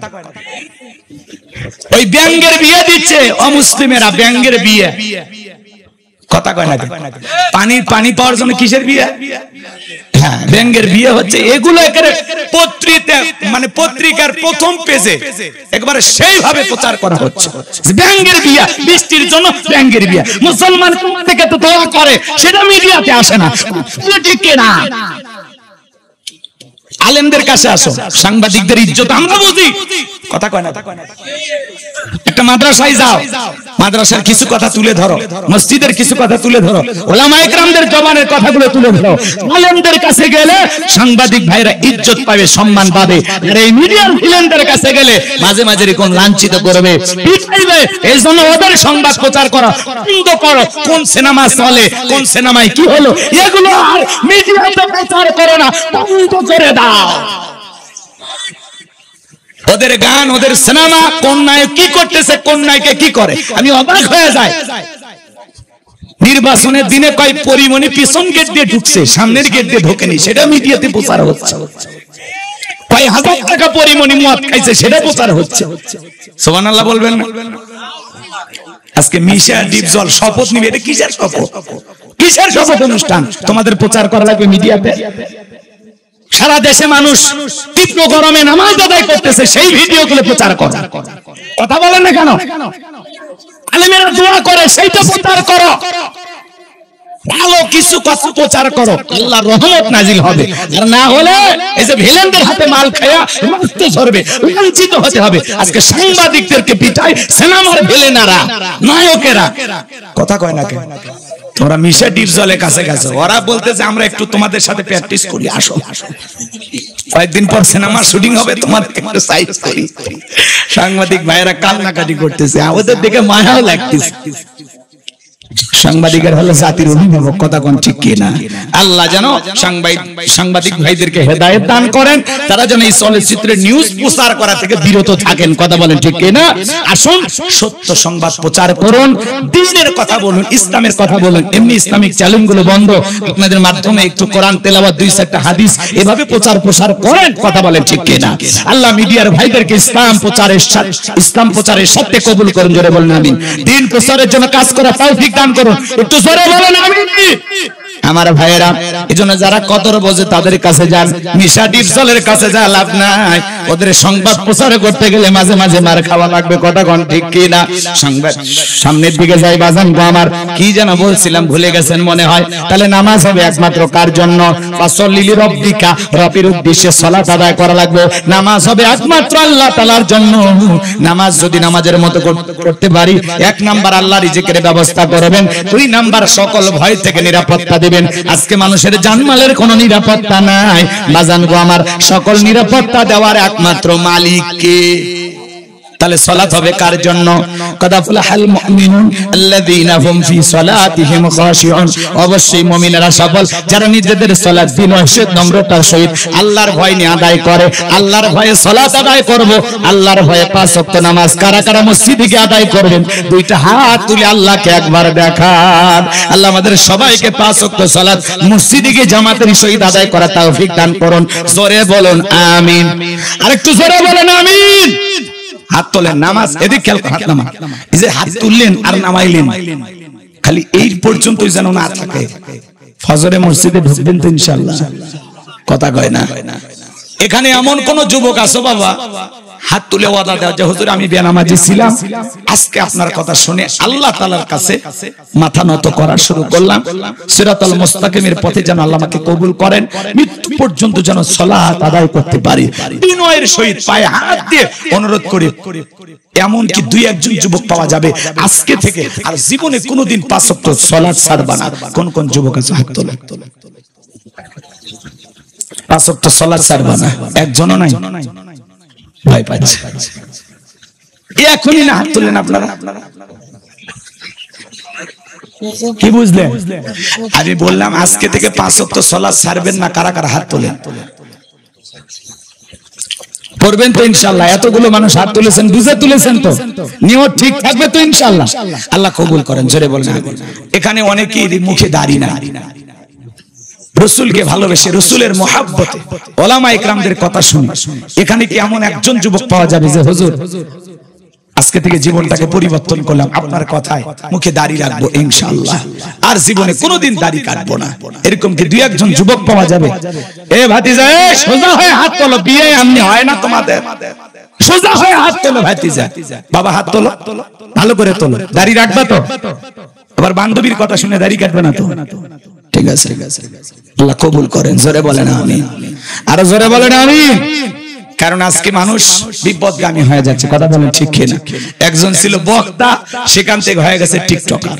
ওই ব্যাঙ্গের বিয়ে দিচ্ছে অমুসলিমেরা ব্যাঙ্গের বিয়ে কথা কয় না পানি পানি পাওয়ার জন্য কিসের বিয়ে হ্যাঁ, ব্যাঙ্গের বিয়ে হচ্ছে এগুলো পত্রিকা মানে পত্রিকার প্রথম পেজে একবারে সেইভাবে প্রচার করা হচ্ছে ব্যাঙ্গের বিয়া বৃষ্টির জন্য ব্যাঙ্গের বিয়া মুসলমান থেকে তো দোয়া করে সেটা মিডিয়াতে আসে না না আলেমদের কাছে আসো সাংবাদিকদের ইজ্জত আমরা বুঝি কথা কয় না একটা মাদ্রাসায় যাও মাদ্রাসার কিছু কথা তুলে ধরো মসজিদের কিছু কথা তুলে ধরো ওলামা একরামদের জবানের কথাগুলো তুলে ধরো আলেমদের কাছে গেলে সাংবাদিক ভাইরা ইজ্জত পাবে সম্মান পাবে আর এই মিডিয়ার ভিলেনদের কাছে গেলে মাঝে মাঝে কোন লাঞ্ছিত করবে পিটাইবে এই জন্য ওদের সংবাদ প্রচার করা বন্ধ করো কোন সিনেমা চলে কোন সিনেমায় কি হলো এগুলো আর মিডিয়াতে প্রচার করো না বন্ধ করে দাও ওদের গান ওদের সিনেমা কোন নায়ক কি করতেছে কোন নায়কে কি করে আমি অবাক হয়ে যাই নির্বাচনের দিনে কয় পরিমণি পিছন গেট দিয়ে ঢুকছে সামনের গেট দিয়ে ঢোকেনি সেটা মিডিয়াতে প্রচার হচ্ছে কয় হাজার টাকা পরিমণি খাইছে সেটা প্রচার হচ্ছে সোমান আল্লাহ বলবেন আজকে মিশা ডিপজল শপথ নিবে এটা কিসের শপথ কিসের শপথ অনুষ্ঠান তোমাদের প্রচার করা লাগবে মিডিয়াতে সারা দেশে মানুষ তীব্র গরমে নামাজ আদায় করতেছে সেই ভিডিও গুলো প্রচার কর কথা বলেন না কেন আলিমেরা দোয়া করে সেইটা প্রচার করো ভালো কিছু কথা প্রচার করো আল্লাহ রহমত নাজিল হবে আর না হলে এই যে ভিলেনদের হাতে মাল খায়া মারতে ধরবে লাঞ্ছিত হতে হবে আজকে সাংবাদিকদেরকে পিটায় সিনেমার ভিলেনারা নায়কেরা কথা কয় না কেন ওরা মিশে ডিপ জলে কাছে কাছে ওরা বলতেছে আমরা একটু তোমাদের সাথে প্র্যাকটিস করি আসো কয়েকদিন পর সিনেমা শুটিং হবে তোমাদের সাইজ করি সাংবাদিক ভাইয়েরা কান্নাকাটি করতেছে আমাদের দিকে মায়াও লাগতেছে সাংবাদিকের হলো জাতির আল্লাহ যেন সাংবাদিক ভাইদেরকে হেদায়ত দান করেন তারা যেন এই চলচ্চিত্রের নিউজ প্রচার করা থেকে বিরত থাকেন কথা বলেন ঠিক আসুন সত্য সংবাদ প্রচার করুন দিনের কথা বলুন ইসলামের কথা বলুন এমনি ইসলামিক বন্ধ আপনাদের মাধ্যমে একটু কোরআন দুই চারটা হাদিস এভাবে প্রচার প্রসার করেন কথা বলেন ঠিক না আল্লাহ মিডিয়ার ভাইদেরকে ইসলাম প্রচারের ইসলাম প্রচারের সাথে কবুল করেন জোরে বলেন দিন প্রচারের জন্য কাজ করা দান করো একটু জোরে বলেন আমার ভাইয়েরা এজন্য যারা কদর বোঝে তাদের কাছে যান মিশা ডিপসলের কাছে যা লাভ নাই ওদের সংবাদ প্রচার করতে গেলে মাঝে মাঝে মার খাওয়া লাগবে কটা কন ঠিক কি না সংবাদ সামনের দিকে যাই বাজান গো আমার কি যেন বলছিলাম ভুলে গেছেন মনে হয় তাহলে নামাজ হবে একমাত্র কার জন্য পাসল্লিলি রব্বিকা রবির উদ্দেশ্যে সালাত আদায় করা লাগবে নামাজ হবে একমাত্র আল্লাহ তাআলার জন্য নামাজ যদি নামাজের মতো করতে পারি এক নাম্বার আল্লাহ রিজিকের ব্যবস্থা করবেন দুই নাম্বার সকল ভয় থেকে নিরাপত্তা দিবেন আজকে মানুষের জানমালের কোনো নিরাপত্তা নাই বাজান গো আমার সকল নিরাপত্তা দেওয়ার এক একমাত্র মালিককে তাহলে সালাত হবে কার জন্য কাদাফুলাহাল মুমিনুন আল্লাযীনা হুম ফি খাশিউন অবশ্যই মুমিনরা সফল যারা নিজেদের নম্রতার সহিত আল্লাহর ভয় নিয়ে আদায় করে আল্লাহর ভয়ে আদায় করব আল্লাহর ভয়ে পাঁচ ওয়াক্ত নামাজ কারা কারা মসজিদে গিয়ে আদায় করবেন দুইটা হাত তুলে আল্লাহকে একবার দেখান আল্লাহ আমাদের সবাইকে পাঁচ ওয়াক্ত সালাত মসজিদে গিয়ে জামাতের সহিত আদায় করা তৌফিক দান করুন জোরে বলুন আমিন আরেকটু জোরে বলেন আমিন হাত তোলেন নামাজ এদিক খেয়াল হাত নামা এই যে হাত তুললেন আর নামাইলেন খালি এই পর্যন্ত যেন না থাকে ফজরে মসজিদে ঢুকবেন তো ইনশাল্লাহ কথা কয় না এখানে এমন কোন যুবক আছো বাবা হাত তুলে ওয়াদা দেওয়া যে হুজুর আমি বেনামাজি ছিলাম আজকে আপনার কথা শুনে আল্লাহ তালার কাছে মাথা নত করা শুরু করলাম সিরাতাল মুস্তাকিমের পথে যেন আল্লাহ আমাকে কবুল করেন মৃত্যু পর্যন্ত যেন সালাত আদায় করতে পারি বিনয়ের সহিত পায়ে হাত দিয়ে অনুরোধ করি এমন কি দুই একজন যুবক পাওয়া যাবে আজকে থেকে আর জীবনে কোনোদিন পাঁচ ওয়াক্ত সালাত ছাড়বা না কোন কোন যুবক আছে হাত তোলে পাঁচ ওয়াক্ত সালাত ছাড়বা না একজনও নাই ভয় পাচ্ছে এখনই না হাত তুললেন আপনারা কি বুঝলেন আমি বললাম আজকে থেকে পাঁচ অক্ট সলা সারবেন না কারা কারা হাত তোলেন করবেন তো ইনশাল্লাহ এতগুলো মানুষ হাত তুলেছেন বুঝে তুলেছেন তো নিয়ম ঠিক থাকবে তো ইনশাল্লাহ আল্লাহ কবুল করেন জোরে বলেন এখানে অনেকেই মুখে দাঁড়িয়ে না রসুলকে ভালোবেসে রসুলের মহাব্বতে ওলামা ইকরামদের কথা শুনি এখানে কি এমন একজন যুবক পাওয়া যাবে যে হুজুর আজকে থেকে জীবনটাকে পরিবর্তন করলাম আপনার কথায় মুখে দাড়ি রাখবো ইনশাআল্লাহ আর জীবনে কোনোদিন দাড়ি কাটবো না এরকম কি দুই একজন যুবক পাওয়া যাবে এ ভাতিজা এ সোজা হয়ে হাত তোলো বিয়ে এমনি হয় না তোমাদের সোজা হয়ে হাত তোলো ভাতিজা বাবা হাত তোলো ভালো করে তোলো দাড়ি রাখবা তো আবার বান্ধবীর কথা শুনে দাড়ি কাটবে না তো ঠিক আছে আল্লাহ কবুল করেন জোরে বলেন আমি আরো জোরে বলেন আমি কারণ আজকে মানুষ বিপদগামী হয়ে যাচ্ছে কথা বলেন ঠিক কিনা একজন ছিল বক্তা সেখান থেকে হয়ে গেছে টিকটকার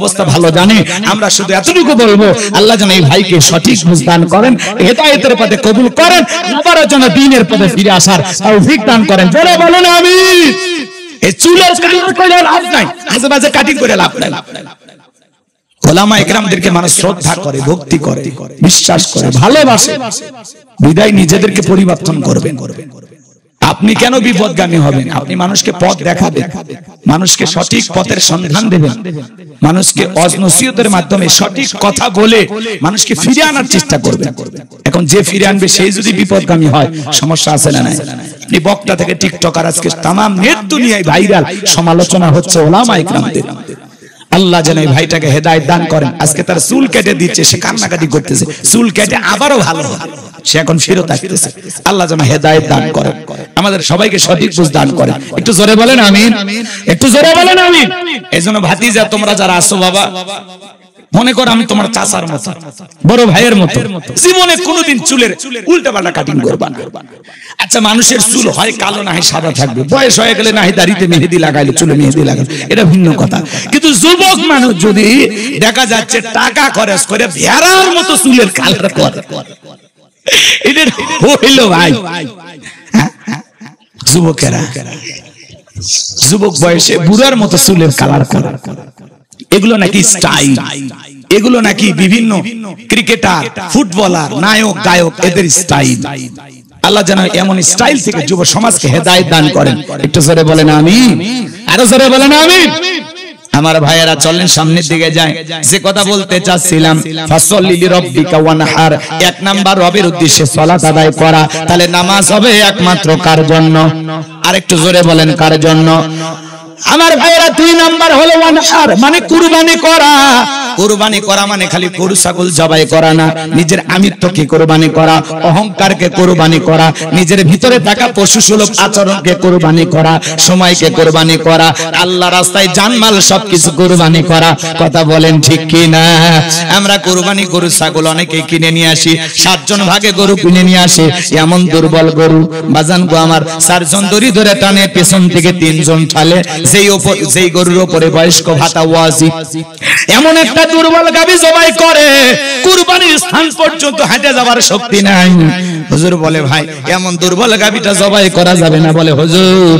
অবস্থা ভালো জানে আমরা শুধু এতটুকু বলবো আল্লাহ যেন এই ভাইকে সঠিক মুসদান করেন হেদায়তের পথে কবুল করেন আবারও যেন দিনের পথে ফিরে আসার তৌফিক দান করেন বলে বলেন আমি এই চুলের কাটিং করে লাভ নাই আশেপাশে কাটিং করে লাভ নাই বিশ্বাস করে ভালোবাসে বিদায় নিজেদেরকে পরিবর্তন করবেন করবেন করবেন আপনি কেন বিপদগামী হবেন আপনি মানুষকে পথ দেখাবেন মানুষকে সঠিক পথের সন্ধান দেবেন মানুষকে অজনসিয়তের মাধ্যমে সঠিক কথা বলে মানুষকে ফিরে আনার চেষ্টা করবেন এখন যে ফিরে আনবে সেই যদি বিপদগামী হয় সমস্যা আছে না নাই আপনি বক্তা থেকে টিকটকার আজকে তাম নেট দুনিয়ায় ভাইরাল সমালোচনা হচ্ছে ওলামা ইকরামদের আল্লাহ যেন ভাইটাকে হেদায় দান করেন আজকে তার চুল কেটে দিচ্ছে সে কান্নাকাটি করতেছে চুল কেটে আবারও ভালো সে এখন ফেরত আসতেছে আল্লাহ যেন হেদায় দান করেন আমাদের সবাইকে সঠিক বুঝ দান করেন একটু জোরে বলেন আমিন একটু জোরে বলেন আমিন এজন্য ভাতিজা তোমরা যারা আসো বাবা মনে করো আমি তোমার চাচার মতো বড় ভাইয়ের মতো জীবনে কোনোদিন চুলের উল্টা পাল্টা কাটিং করবা না আচ্ছা মানুষের চুল হয় কালো নাহি সাদা থাকবে বয়স হয়ে গেলে নাহি দাড়িতে মেহেদি লাগাইলে চুলে মেহেদি লাগাইলে এটা ভিন্ন কথা কিন্তু যুবক মানুষ যদি দেখা যাচ্ছে টাকা খরচ করে ভেড়ার মতো চুলের কালার করে এটা হইল ভাই যুবকেরা যুবক বয়সে বুড়ার মতো চুলের কালার কালার এগুলো নাকি স্টাইল এগুলো নাকি বিভিন্ন ক্রিকেটার ফুটবলার নায়ক গায়ক এদের স্টাইল আল্লাহ যেন এমন স্টাইল থেকে যুব সমাজকে হেদায়ত দান করেন একটু জোরে না আমি আরো জোরে না আমি আমার ভাইয়েরা চলেন সামনের দিকে যায় যে কথা বলতে চাচ্ছিলাম ফাসল্লিলি রব্বিকা ওয়ানহার এক নাম্বার রবের উদ্দেশ্যে সালাত আদায় করা তাহলে নামাজ হবে একমাত্র কার জন্য আরেকটু জোরে বলেন কার জন্য আমার ভাইয়েরা দুই নাম্বার হলো মানে কুরবানি করা কোরবানি করা মানে খালি গরু ছাগল জবাই করা না নিজের আমিত্বকে কোরবানি করা অহংকারকে কোরবানি করা নিজের ভিতরে থাকা পশু সুলভ আচরণকে কোরবানি করা সময়কে কোরবানি করা আল্লাহ রাস্তায় জানমাল সবকিছু কোরবানি করা কথা বলেন ঠিক কি না আমরা কোরবানি গরু ছাগল অনেকে কিনে নিয়ে আসি সাতজন ভাগে গরু কিনে নিয়ে আসে এমন দুর্বল গরু বাজান গো আমার চারজন দড়ি ধরে টানে পেছন থেকে তিনজন ঠালে যেই যেই গরুর উপরে বয়স্ক ভাতা ওয়াজি এমন একটা একটা দুর্বল গাবি জবাই করে কুরবানির স্থান পর্যন্ত হাঁটে যাবার শক্তি নাই হুজুর বলে ভাই এমন দুর্বল গাবিটা জবাই করা যাবে না বলে হুজুর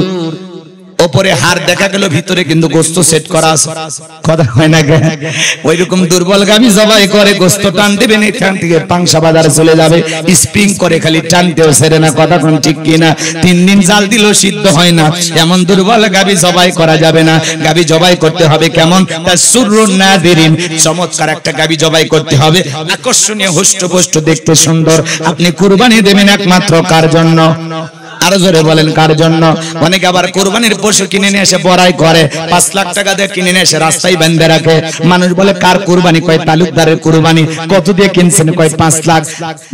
ওপরে হার দেখা গেল ভিতরে কিন্তু গোস্ত সেট করা আছে কথা হয় না ওই রকম দুর্বল গামি জবাই করে গোস্ত টান দেবেন এখান থেকে পাংসা বাজারে চলে যাবে স্প্রিং করে খালি টানতেও সেরে না কথা কোন ঠিক কিনা তিন দিন জাল দিল সিদ্ধ হয় না এমন দুর্বল গাবি জবাই করা যাবে না গাবি জবাই করতে হবে কেমন তার সুরুন না দেরিন চমৎকার একটা গাবি জবাই করতে হবে আকর্ষণীয় পুষ্ট দেখতে সুন্দর আপনি কুরবানি দেবেন একমাত্র কার জন্য আর জোরে বলেন কার জন্য অনেকে আবার কোরবানির পশু কিনে নিয়ে এসে বড়াই করে পাঁচ লাখ টাকা দিয়ে কিনে নিয়ে এসে রাস্তায় বেঁধে রাখে মানুষ বলে কার কোরবানি কয় তালুকদারের কোরবানি কত দিয়ে কিনছেন কয় পাঁচ লাখ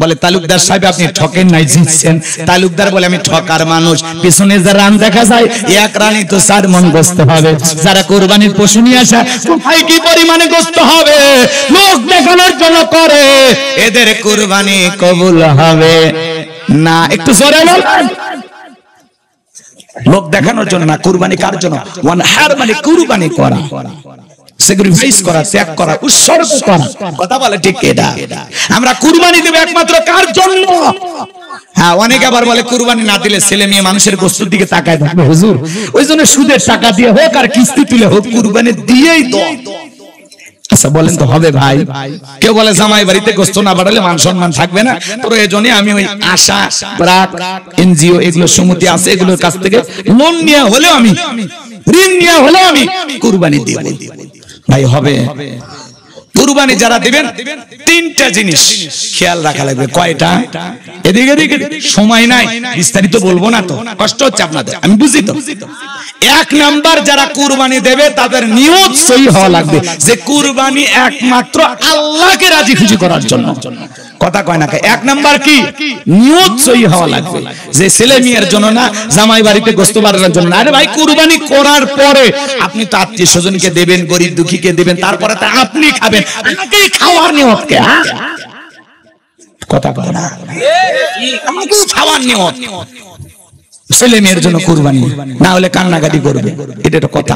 বলে তালুকদার সাহেব আপনি ঠকেন নাই জিতছেন তালুকদার বলে আমি ঠকার মানুষ পিছনে যে রান দেখা যায় এক রানি তো চার মন গোস্ত হবে যারা কোরবানির পশু নিয়ে আসে কোথায় কি পরিমাণে গোস্ত হবে লোক দেখানোর জন্য করে এদের কোরবানি কবুল হবে না একটু জোরে বলেন লোক দেখানোর জন্য না কুরবানি কার জন্য ওয়ান হার মানে কুরবানি করা করা ত্যাগ করা উৎসর্গ করা কথা বলে ঠিক এটা আমরা কুরবানি দেব একমাত্র কার জন্য হ্যাঁ অনেকে আবার বলে কুরবানি না দিলে ছেলে মেয়ে মানুষের বস্তুর দিকে তাকায় থাকবে হুজুর ওই জন্য সুদের টাকা দিয়ে হোক আর কিস্তি তুলে হোক কুরবানি দিয়েই তো আচ্ছা বলেন তো হবে ভাই কেউ বলে জামাই বাড়িতে গোস্ত না বাড়ালে মান সম্মান থাকবে না প্রয়োজনে আমি ওই আশা প্রাক এনজিও এগুলো সমিতি আছে এগুলোর কাছ থেকে লোন নিয়ে হলেও আমি ঋণ নিয়ে হলেও আমি কুরবানি দিয়ে ভাই হবে কুরবানি যারা দিবেন তিনটা জিনিস খেয়াল রাখা লাগবে কয়টা এদিকে এদিকে সময় নাই বিস্তারিত বলবো না তো কষ্ট হচ্ছে আপনাদের আমি বুঝি তো এক নাম্বার যারা কুরবানি দেবে তাদের নিয়ত সহি হওয়া লাগবে যে কুরবানি একমাত্র আল্লাহকে রাজি খুশি করার জন্য কথা কয় না এক নাম্বার কি নিয়ত হওয়া লাগবে যে ছেলে মেয়ের জন্য না জামাই বাড়িতে গোস্ত জন্য আরে ভাই কুরবানি করার পরে আপনি তো আত্মীয় স্বজনকে দেবেন গরিব দুঃখীকে দেবেন তারপরে তা আপনি খাবেন আমাকেই খাওয়ার নিয়ত কে হ্যাঁ? কথা কয় না আমাকেই খাওয়ার নিয়ত ছেলে মেয়ের জন্য কুরবানি না হলে কান্নাকাটি করবে এটা তো কথা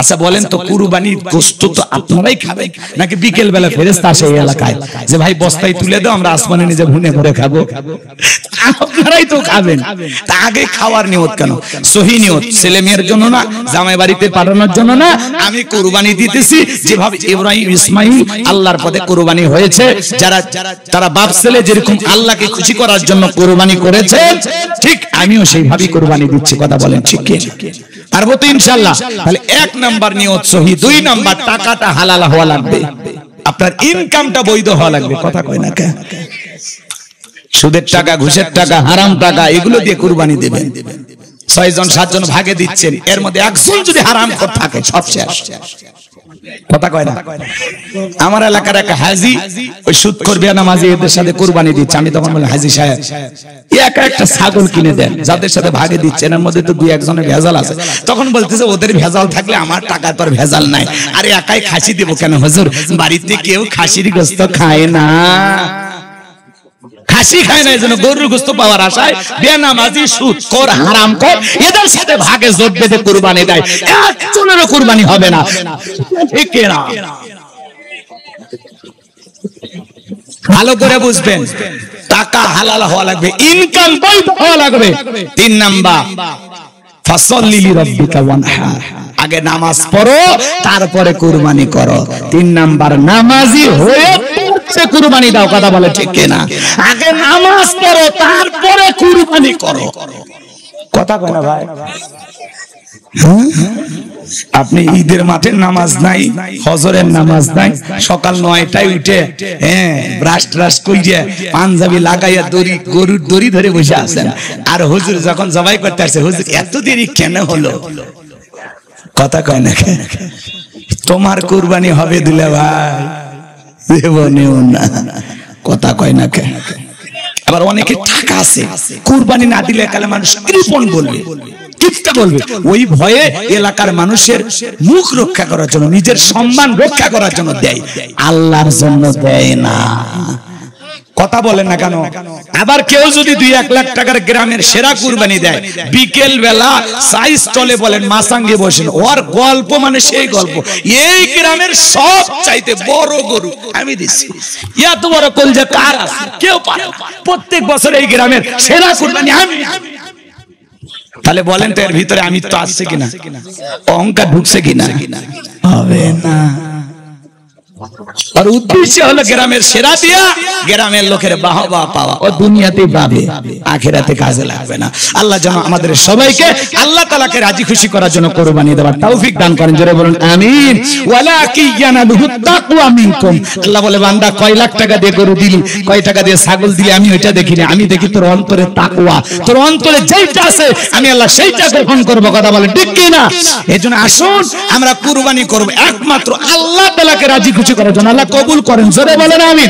আচ্ছা, আচ্ছা বলেন তো কুরবানির গোস্ত তো আপনারাই খাবেন নাকি বিকেল বেলা ফেরেস্তা আসে এই এলাকায় যে ভাই বস্তায় তুলে দাও আমরা আসমানে নিজে ভুনে ভরে খাবো আপনারাই তো খাবেন তা আগে খাওয়ার নিয়ত কেন সহি নিয়ত ছেলে মেয়ের জন্য না জামাই বাড়িতে পাঠানোর জন্য না আমি কুরবানি দিতেছি যেভাবে ইব্রাহিম ইসমাইল আল্লাহর পথে কুরবানি হয়েছে যারা তারা বাপ ছেলে যেরকম আল্লাহকে খুশি করার জন্য কুরবানি করেছে ঠিক আমিও সেইভাবেই কুরবানি দিচ্ছি কথা বলেন ঠিক কি পারবো তো ইনশাল্লাহ তাহলে এক নাম্বার নিয়ত সহি দুই নাম্বার টাকাটা হালাল হওয়া লাগবে আপনার ইনকামটা বৈধ হওয়া লাগবে কথা কয় না কেন সুদের টাকা ঘুষের টাকা হারাম টাকা এগুলো দিয়ে কুরবানি দেবেন ছয়জন সাতজন ভাগে দিচ্ছেন এর মধ্যে একজন যদি হারাম থাকে সব শেষ আমার এলাকার এক হাজি ওই সুদ নামাজি এদের সাথে কোরবানি দিচ্ছে আমি তখন বললাম হাজি সাহেব একটা ছাগল কিনে দেন যাদের সাথে ভাগে দিচ্ছেন এর মধ্যে তো দুই একজনের ভেজাল আছে তখন বলতেছে ওদের ভেজাল থাকলে আমার টাকার পর ভেজাল নাই আরে একাই খাসি দেবো কেন হুজুর বাড়িতে কেউ খাসির গোস্ত খায় না ঘাসি খায় না এই জন্য গরুর গোস্ত পাওয়ার আশায় বেনামাজি সুদ কর হারাম কর এদের সাথে ভাগে জোট বেঁধে কুরবানি দেয় একজনেরও কুরবানি হবে না ঠিক না ভালো করে বুঝবেন টাকা হালাল হওয়া লাগবে ইনকাম বৈধ হওয়া লাগবে তিন নাম্বার ফসল্লিলি রব্বিকা ওয়ানহার আগে নামাজ পড়ো তারপরে কুরবানি করো তিন নাম্বার নামাজি হয়ে সে কুরবানি দাও কথা বলে ঠিক কিনা আগে নামাজ পড়ো তারপরে কুরবানি করো কথা কয় না ভাই আপনি ঈদের মাঠে নামাজ নাই হজরের নামাজ নাই সকাল নয়টায় উঠে হ্যাঁ ব্রাশ ট্রাশ কইরে পাঞ্জাবি লাগাইয়া দড়ি গরুর দড়ি ধরে বসে আছেন আর হুজুর যখন জবাই করতে আসে হুজুর এত দেরি কেন হলো কথা কয় না তোমার কুরবানি হবে দিলে ভাই কথা কয় না কে আবার অনেকে টাকা আছে কুরবানি না দিলে কালে মানুষ কৃপণ বলবে বলবে ওই ভয়ে এলাকার মানুষের মুখ রক্ষা করার জন্য নিজের সম্মান রক্ষা করার জন্য দেয় আল্লাহর জন্য দেয় না কথা বলেন না কেন আবার কেউ যদি দুই এক লাখ টাকার গ্রামের সেরা কুরবানি দেয় বিকেল বেলা সাইজ চলে বলেন মাসাঙ্গে বসেন ওর গল্প মানে সেই গল্প এই গ্রামের সব চাইতে বড় গরু আমি দিছি এত বড় কলজা কার আছে কেউ পারে প্রত্যেক বছর এই গ্রামের সেরা কুরবানি আমি তাহলে বলেন তো এর ভিতরে আমি তো আসছে কিনা অহংকার ঢুকছে কিনা হবে না আর উদ্দেশ্য হলো গ্রামের সেরা দিয়া গ্রামের লোকের বাহবা পাওয়া ও দুনিয়াতে পাবে আখেরাতে কাজে লাগবে না আল্লাহ যেন আমাদের সবাইকে আল্লাহ তালাকে রাজি খুশি করার জন্য কোরবানি দেওয়ার তৌফিক দান করেন জোরে বলুন আমিন ওয়ালা কি আল্লাহ বলে বান্দা কয় লাখ টাকা দিয়ে গরু দিলি কয় টাকা দিয়ে ছাগল দিলি আমি ওইটা না আমি দেখি তোর অন্তরে তাকুয়া তোর অন্তরে যেইটা আছে আমি আল্লাহ সেইটা গ্রহণ করব কথা বলে ঠিক কি না এজন্য আসুন আমরা কুরবানি করব একমাত্র আল্লাহ তালাকে রাজি খুশি করার জন্য আল্লাহ কবুল করেন জোরে বলেন আমি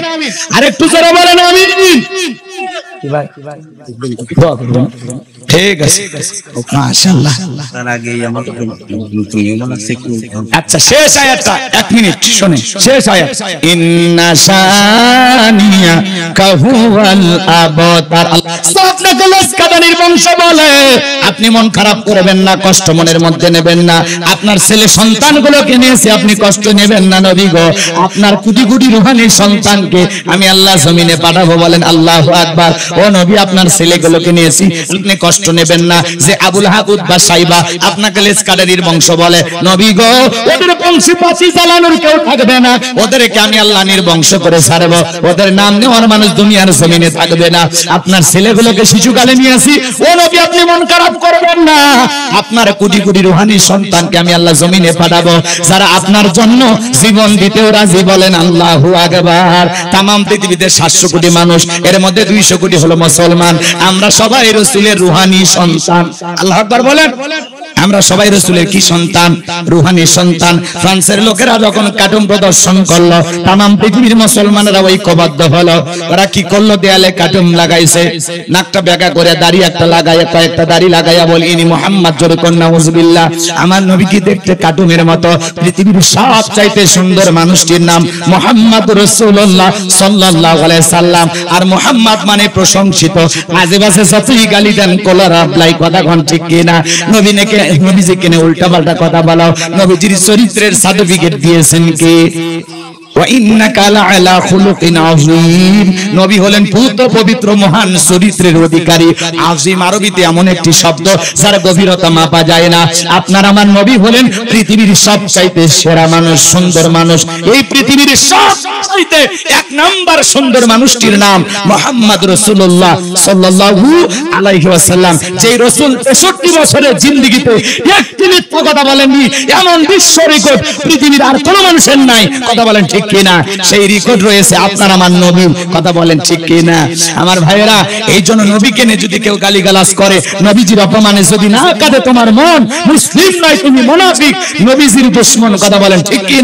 আর একটু জোরে বলেন আমি আচ্ছা, আপনি মন খারাপ করবেন না কষ্ট মনের মধ্যে নেবেন না আপনার ছেলে গুলোকে নিয়েছে আপনি কষ্ট নেবেন না নবী গো আপনার কুটি কুটি রুহানির সন্তানকে আমি আল্লাহ জমিনে পাঠাবো বলেন আল্লাহ আকবার ও নবী আপনার ছেলেগুলোকে নিয়েছি আপনি কষ্ট নেবেন না যে আবুল হাকুদ বা সাইবা আপনাকে বংশ বলে নবী গো ওদের বংশী পাশি জ্বালানোর কেউ থাকবে না ওদেরকে আমি করে ছাড়ব ওদের নাম মানুষ দুনিয়ার জমিনে থাকবে না আপনার ছেলেগুলোকে শিশুকালে ও নবী আপনি মন খারাপ করবেন না আপনার কোটি কোটি রুহানি সন্তানকে আমি আল্লাহ জমিনে পাঠাবো যারা আপনার জন্য জীবন দিতেও রাজি বলেন তাম পৃথিবীতে সাতশো কোটি মানুষ এর মধ্যে দুইশো কোটি হলো মুসলমান আমরা সবাই রসুলের রুহানি সন্তান আল্লাহ বলেন আমরা সবাই রসুলের কি সন্তান রুহানি সন্তান ফ্রান্সের লোকেরা যখন কার্টুন প্রদর্শন করলো তাম পৃথিবীর ওই ঐক্যবদ্ধ হলো ওরা কি করলো দেয়ালে কার্টুন লাগাইছে নাকটা বেগা করে দাড়ি একটা লাগাইয়া কয়েকটা দাড়ি লাগাইয়া বলি ইনি মোহাম্মদ জোরকন্যা হুজবিল্লাহ আমার নবী কি দেখতে কার্টুনের মতো পৃথিবীর সব চাইতে সুন্দর মানুষটির নাম মোহাম্মদ রসুল্লাহ সাল্লাহ সাল্লাম আর মোহাম্মদ মানে প্রশংসিত আজেবাজে সাথে গালি দেন কলার আবলাই কথা ঘন ঠিক কিনা নবীনেকে কেনে উল্টা পাল্টা কথা বলাও নবীজির চরিত্রের সার্টিফিকেট দিয়েছেন কে নবী হলেন পুত পবিত্র মহান চরিত্রের অধিকারী আজিম আরবিতে এমন একটি শব্দ গভীরতা মাপা যায় না আপনার আমার নবী হলেন পৃথিবীর সব চাইতে সেরা মানুষ সুন্দর মানুষ এই পৃথিবীর সব চাইতে এক নাম্বার সুন্দর মানুষটির নাম মোহাম্মদ রসুল্লাহ রসুল তেষট্টি বছরের একটি কথা বলেননি এমন বিশ্ব রেকর্ড পৃথিবীর আর কোনো মানুষের নাই কথা বলেন ঠিক কিনা সেই রেকর্ড রয়েছে আপনার আমার নবী কথা বলেন ঠিক কিনা আমার ভাইয়েরা এই জন্য নবীকে নিয়ে যদি কেউ গালিগালাজ করে নবীজির অপমানে যদি না কাঁদে তোমার মন মুসলিম নাই তুমি মোনাফিক নবীজির দুশ্মন কথা বলেন ঠিক কিনা